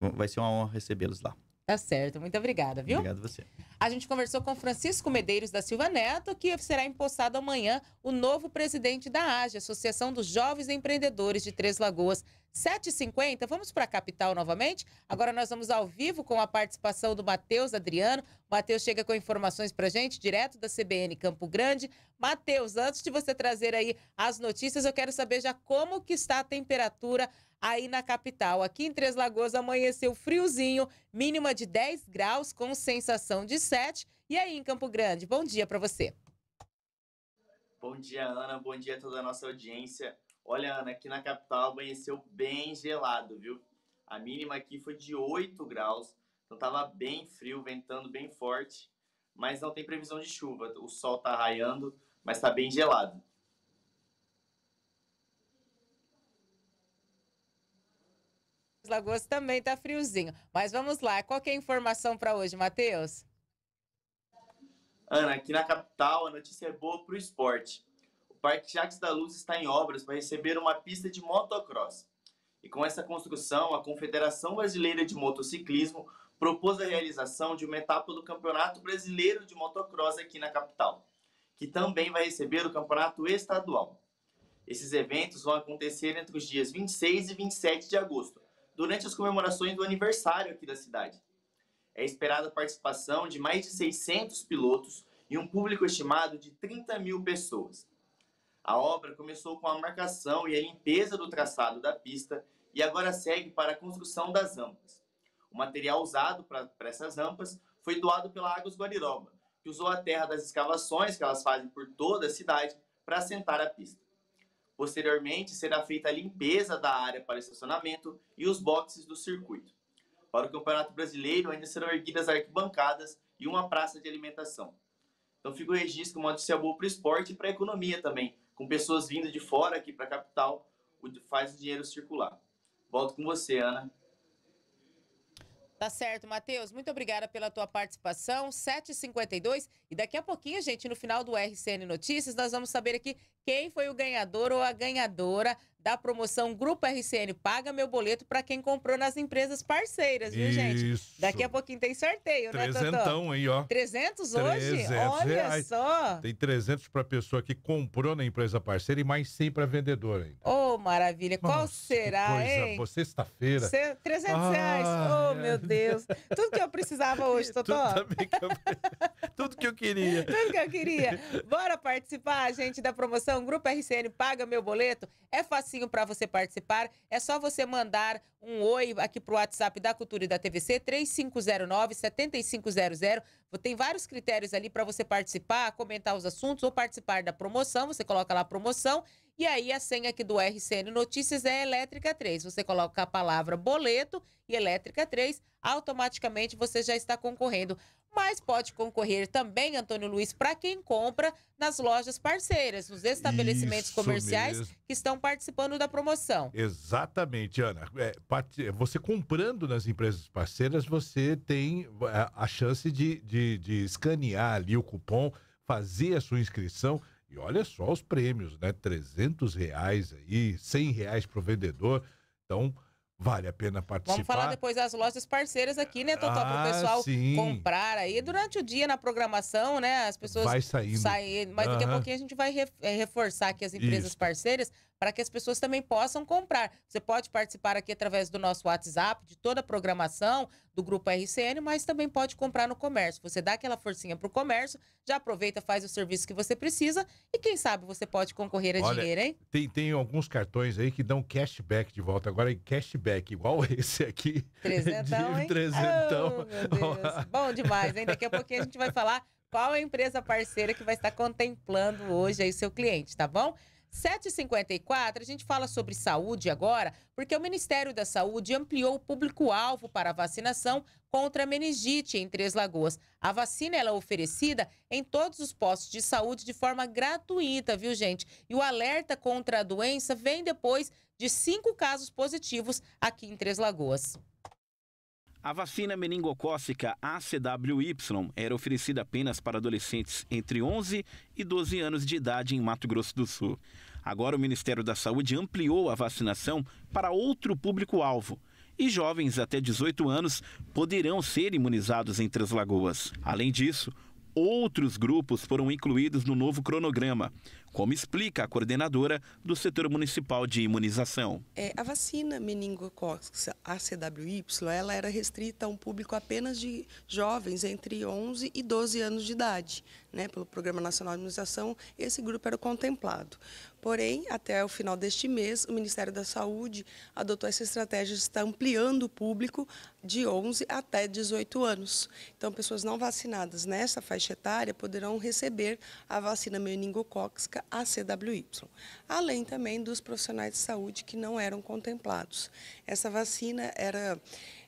vai ser uma honra recebê-los lá. Tá certo, muito obrigada, viu? Obrigado você. A gente conversou com Francisco Medeiros da Silva Neto, que será empossado amanhã o novo presidente da AGE, Associação dos Jovens Empreendedores de Três Lagoas. 7h50, vamos para a capital novamente. Agora nós vamos ao vivo com a participação do Matheus Adriano. O Matheus chega com informações para gente, direto da CBN Campo Grande. Matheus, antes de você trazer aí as notícias, eu quero saber já como que está a temperatura aí na capital. Aqui em Três Lagoas amanheceu friozinho, mínima de 10 graus com sensação de 7. E aí em Campo Grande, bom dia para você. Bom dia, Ana. Bom dia a toda a nossa audiência. Olha, Ana, aqui na capital amanheceu bem gelado, viu? A mínima aqui foi de 8 graus, então tava bem frio, ventando bem forte, mas não tem previsão de chuva. O sol tá raiando, mas tá bem gelado. Lagoas também tá friozinho. Mas vamos lá, qual é a informação para hoje, Matheus? Ana, aqui na capital a notícia é boa para o esporte. Parque Jacques da Luz está em obras para receber uma pista de motocross. E com essa construção, a Confederação Brasileira de Motociclismo propôs a realização de uma etapa do Campeonato Brasileiro de Motocross aqui na capital, que também vai receber o Campeonato Estadual. Esses eventos vão acontecer entre os dias 26 e 27 de agosto, durante as comemorações do aniversário aqui da cidade. É esperada a participação de mais de 600 pilotos e um público estimado de 30 mil pessoas. A obra começou com a marcação e a limpeza do traçado da pista e agora segue para a construção das rampas. O material usado para essas rampas foi doado pela Águas Guariroba, que usou a terra das escavações que elas fazem por toda a cidade para assentar a pista. Posteriormente, será feita a limpeza da área para estacionamento e os boxes do circuito. Para o Campeonato Brasileiro, ainda serão erguidas arquibancadas e uma praça de alimentação. Então fica o registro, uma notícia boa para o esporte e para a economia também, com pessoas vindo de fora aqui para a capital, faz o dinheiro circular. Volto com você, Ana. Tá certo, Matheus. Muito obrigada pela tua participação. 7h52. E daqui a pouquinho, gente, no final do RCN Notícias, nós vamos saber aqui quem foi o ganhador ou a ganhadora da promoção Grupo RCN Paga Meu Boleto para quem comprou nas empresas parceiras, viu, Isso. gente? Daqui a pouquinho tem sorteio, Trezentão, né, Totó? Trezentão aí, ó. 300 hoje? 300 Olha reais. só! Tem 300 para pessoa que comprou na empresa parceira e mais 100 para vendedor ainda. Ô, oh, maravilha! Nossa, Qual será, coisa, hein? Sexta-feira. trezentos 300 ah, reais. Oh, é. meu Deus. Tudo que eu precisava hoje, Totó. Tudo, que eu... Tudo que eu queria. Tudo que eu queria. Bora participar, gente, da promoção promoção então, Grupo RCN Paga Meu Boleto. É facinho para você participar. É só você mandar um oi aqui pro WhatsApp da Cultura e da TVC, 3509-7500. Tem vários critérios ali para você participar, comentar os assuntos ou participar da promoção. Você coloca lá promoção. E aí a senha aqui do RCN Notícias é Elétrica 3. Você coloca a palavra boleto e Elétrica 3, automaticamente você já está concorrendo mas pode concorrer também, Antônio Luiz, para quem compra nas lojas parceiras, nos estabelecimentos Isso comerciais mesmo. que estão participando da promoção. Exatamente, Ana. É, você comprando nas empresas parceiras, você tem é, a, chance de, de, de escanear ali o cupom, fazer a sua inscrição. E olha só os prêmios, né? 300 reais aí, 100 reais para o vendedor. Então, Vale a pena participar. Vamos falar depois das lojas parceiras aqui, né, Totó? Ah, para o pessoal sim. comprar aí. Durante o dia, na programação, né? As pessoas. Vai saindo. Saem, mas daqui a pouquinho a gente vai eh, reforçar aqui as empresas Isso. parceiras para que as pessoas também possam comprar. Você pode participar aqui através do nosso WhatsApp, de toda a programação do Grupo RCN, mas também pode comprar no comércio. Você dá aquela forcinha para o comércio, já aproveita, faz o serviço que você precisa e quem sabe você pode concorrer a Olha, dinheiro, hein? Tem, tem alguns cartões aí que dão cashback de volta. Agora em cashback, igual esse aqui. Trezentão, hein? Trezentão. Oh, Bom demais, hein? Daqui a pouquinho a gente vai falar qual a empresa parceira que vai estar contemplando hoje aí seu cliente, tá bom? 7h54, a gente fala sobre saúde agora, porque o Ministério da Saúde ampliou o público-alvo para a vacinação contra a meningite em Três Lagoas. A vacina ela é oferecida em todos os postos de saúde de forma gratuita, viu, gente? E o alerta contra a doença vem depois de cinco casos positivos aqui em Três Lagoas. A vacina meningocócica ACWY era oferecida apenas para adolescentes entre 11 e 12 anos de idade em Mato Grosso do Sul. Agora, o Ministério da Saúde ampliou a vacinação para outro público-alvo e jovens até 18 anos poderão ser imunizados em Três Lagoas. Além disso, outros grupos foram incluídos no novo cronograma, como explica a coordenadora do setor municipal de imunização. É, a vacina meningocócica ACWY ela era restrita a um público apenas de jovens entre 11 e 12 anos de idade. Né? Pelo Programa Nacional de Imunização, esse grupo era contemplado. Porém, até o final deste mês, o Ministério da Saúde adotou essa estratégia de estar ampliando o público de 11 até 18 anos. Então, pessoas não vacinadas nessa faixa etária poderão receber a vacina meningocócica ACWY, além também dos profissionais de saúde que não eram contemplados. Essa vacina era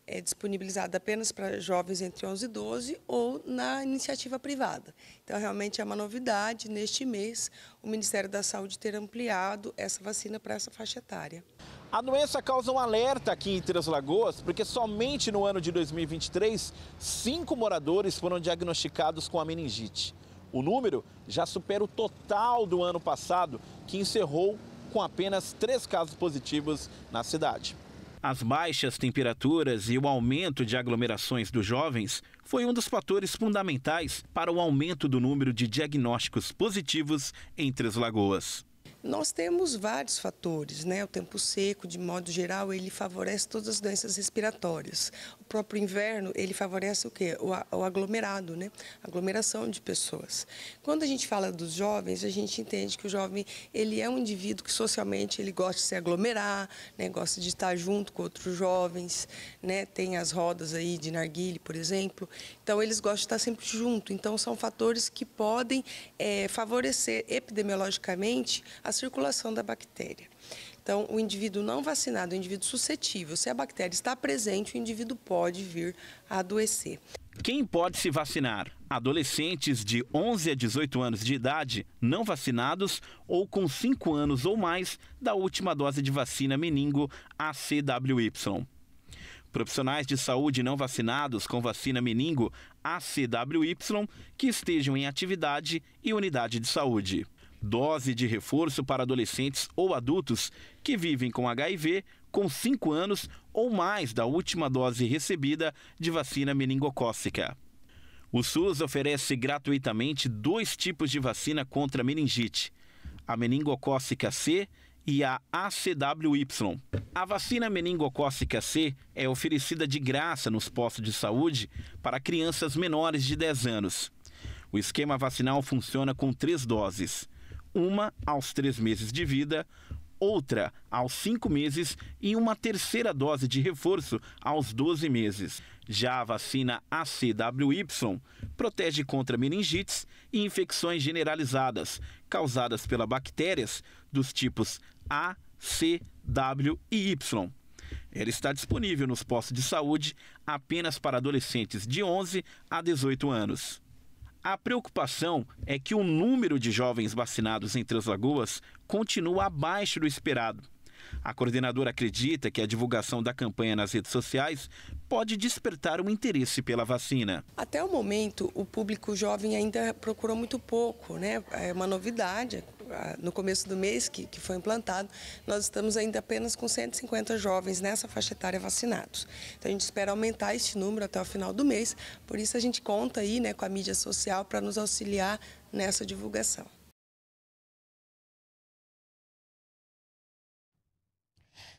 é disponibilizada apenas para jovens entre 11 e 12 ou na iniciativa privada. Então, realmente é uma novidade, neste mês, o Ministério da Saúde ter ampliado essa vacina para essa faixa etária. A doença causa um alerta aqui em Três Lagoas, porque somente no ano de 2023, cinco moradores foram diagnosticados com a meningite. O número já supera o total do ano passado, que encerrou com apenas três casos positivos na cidade. As baixas temperaturas e o aumento de aglomerações dos jovens foi um dos fatores fundamentais para o aumento do número de diagnósticos positivos entre as Lagoas. Nós temos vários fatores, né? O tempo seco, de modo geral, ele favorece todas as doenças respiratórias. O próprio inverno, ele favorece o quê? O, aglomerado, né? Aglomeração de pessoas. Quando a gente fala dos jovens, a gente entende que o jovem, ele é um indivíduo que socialmente ele gosta de se aglomerar, né? Gosta de estar junto com outros jovens, né? Tem as rodas aí de narguile, por exemplo. Então, eles gostam de estar sempre junto. Então, são fatores que podem é, favorecer epidemiologicamente a circulação da bactéria. Então, o indivíduo não vacinado, o é indivíduo suscetível, se a bactéria está presente, o indivíduo pode vir a adoecer. Quem pode se vacinar? Adolescentes de 11 a 18 anos de idade não vacinados ou com 5 anos ou mais da última dose de vacina meningo ACWY. Profissionais de saúde não vacinados com vacina meningo ACWY que estejam em atividade e unidade de saúde dose de reforço para adolescentes ou adultos que vivem com HIV com 5 anos ou mais da última dose recebida de vacina meningocócica. O SUS oferece gratuitamente dois tipos de vacina contra meningite: a meningocócica C e a ACWY. A vacina meningocócica C é oferecida de graça nos postos de saúde para crianças menores de 10 anos. O esquema vacinal funciona com três doses uma aos três meses de vida, outra aos cinco meses e uma terceira dose de reforço aos 12 meses. Já a vacina ACWY protege contra meningites e infecções generalizadas causadas pela bactérias dos tipos A, C, W e Y. Ela está disponível nos postos de saúde apenas para adolescentes de 11 a 18 anos. A preocupação é que o número de jovens vacinados em Três Lagoas continua abaixo do esperado. A coordenadora acredita que a divulgação da campanha nas redes sociais pode despertar o um interesse pela vacina. Até o momento, o público jovem ainda procurou muito pouco, né? É uma novidade, no começo do mês que, que foi implantado, nós estamos ainda apenas com 150 jovens nessa faixa etária vacinados. Então a gente espera aumentar este número até o final do mês, por isso a gente conta aí né, com a mídia social para nos auxiliar nessa divulgação.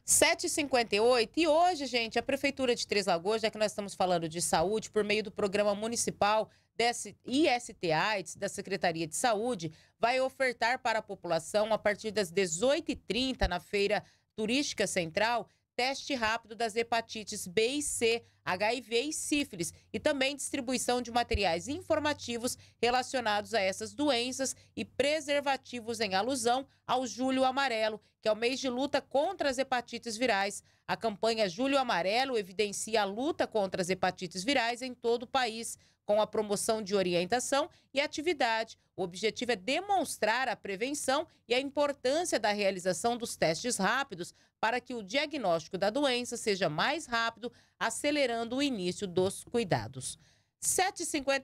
7h58. E hoje, gente, a Prefeitura de Três Lagoas, já que nós estamos falando de saúde, por meio do Programa Municipal desse IST AIDS, da Secretaria de Saúde, vai ofertar para a população, a partir das 18h30, na Feira Turística Central, teste rápido das hepatites B e C, HIV e sífilis, e também distribuição de materiais informativos relacionados a essas doenças e preservativos em alusão ao Julho Amarelo, que é o mês de luta contra as hepatites virais. A campanha Julho Amarelo evidencia a luta contra as hepatites virais em todo o país com a promoção de orientação e atividade. O objetivo é demonstrar a prevenção e a importância da realização dos testes rápidos para que o diagnóstico da doença seja mais rápido, acelerando o início dos cuidados. 7 h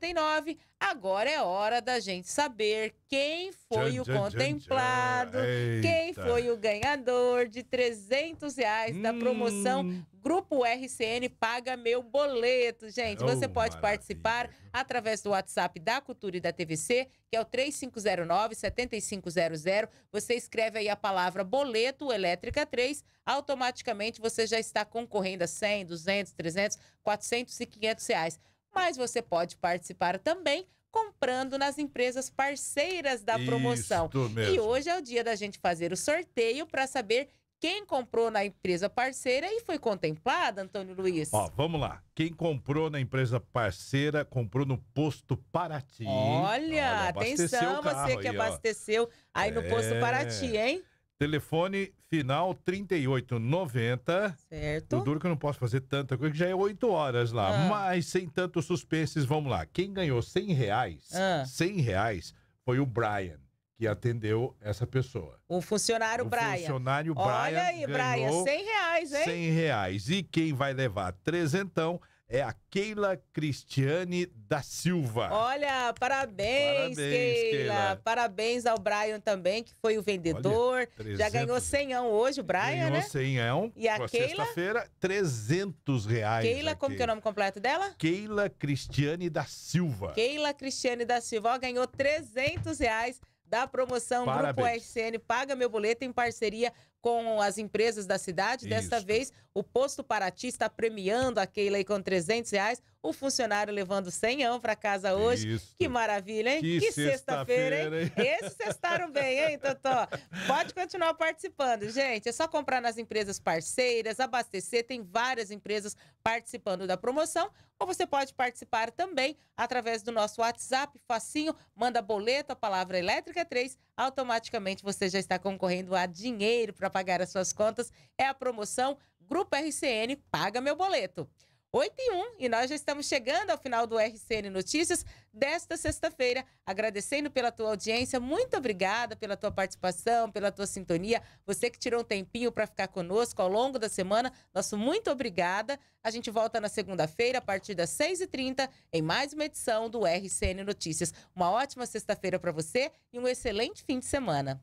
agora é hora da gente saber quem foi tchan, o tchan, contemplado, tchan, quem foi o ganhador de 300 reais hum. da promoção hum. Grupo RCN Paga Meu Boleto. Gente, oh, você pode maravilha. participar através do WhatsApp da Cultura e da TVC, que é o 3509-7500. Você escreve aí a palavra boleto elétrica 3, automaticamente você já está concorrendo a 100, 200, 300, 400 e 500 reais mas você pode participar também comprando nas empresas parceiras da promoção. E hoje é o dia da gente fazer o sorteio para saber quem comprou na empresa parceira e foi contemplada, Antônio Luiz? Ó, vamos lá. Quem comprou na empresa parceira, comprou no posto Paraty. Olha, Olha atenção, você que abasteceu ó. aí no posto é. Paraty, hein? Telefone final 3890. Certo. O duro que eu não posso fazer tanta coisa, que já é 8 horas lá. Ah. Mas sem tantos suspenses, vamos lá. Quem ganhou 100 reais, ah. 100 reais, foi o Brian, que atendeu essa pessoa. O funcionário o Brian. funcionário Brian. Olha aí, ganhou Brian, 100 reais, hein? 100 reais. E quem vai levar trezentão é a Keila Cristiane da Silva. Olha, parabéns, parabéns Keila. Keila. Parabéns ao Brian também, que foi o vendedor. Olha, 300... Já ganhou senhão hoje o Brian, ganhou né? 100 E a Keila? Sexta-feira, 300 reais. Keila, como que é o nome completo dela? Keila Cristiane da Silva. Keila Cristiane da Silva. Ó, ganhou 300 reais da promoção Parabéns. Grupo SCN Paga Meu Boleto em parceria com as empresas da cidade. Isso. Desta vez, o Posto Paraty está premiando a Keila aí com 300 reais. O funcionário levando 100 para casa hoje. Isso. Que maravilha, hein? Que, que sexta-feira, sexta hein? Esses cestaram bem, hein, Totó? Pode continuar participando, gente. É só comprar nas empresas parceiras, abastecer. Tem várias empresas participando da promoção. Ou você pode participar também através do nosso WhatsApp, facinho. Manda boleto, a palavra elétrica 3 é automaticamente você já está concorrendo a dinheiro para pagar as suas contas. É a promoção Grupo RCN Paga Meu Boleto. 8 e 1 e nós já estamos chegando ao final do RCN Notícias desta sexta-feira. Agradecendo pela tua audiência, muito obrigada pela tua participação, pela tua sintonia. Você que tirou um tempinho para ficar conosco ao longo da semana, nosso muito obrigada. A gente volta na segunda-feira, a partir das 6h30, em mais uma edição do RCN Notícias. Uma ótima sexta-feira para você e um excelente fim de semana.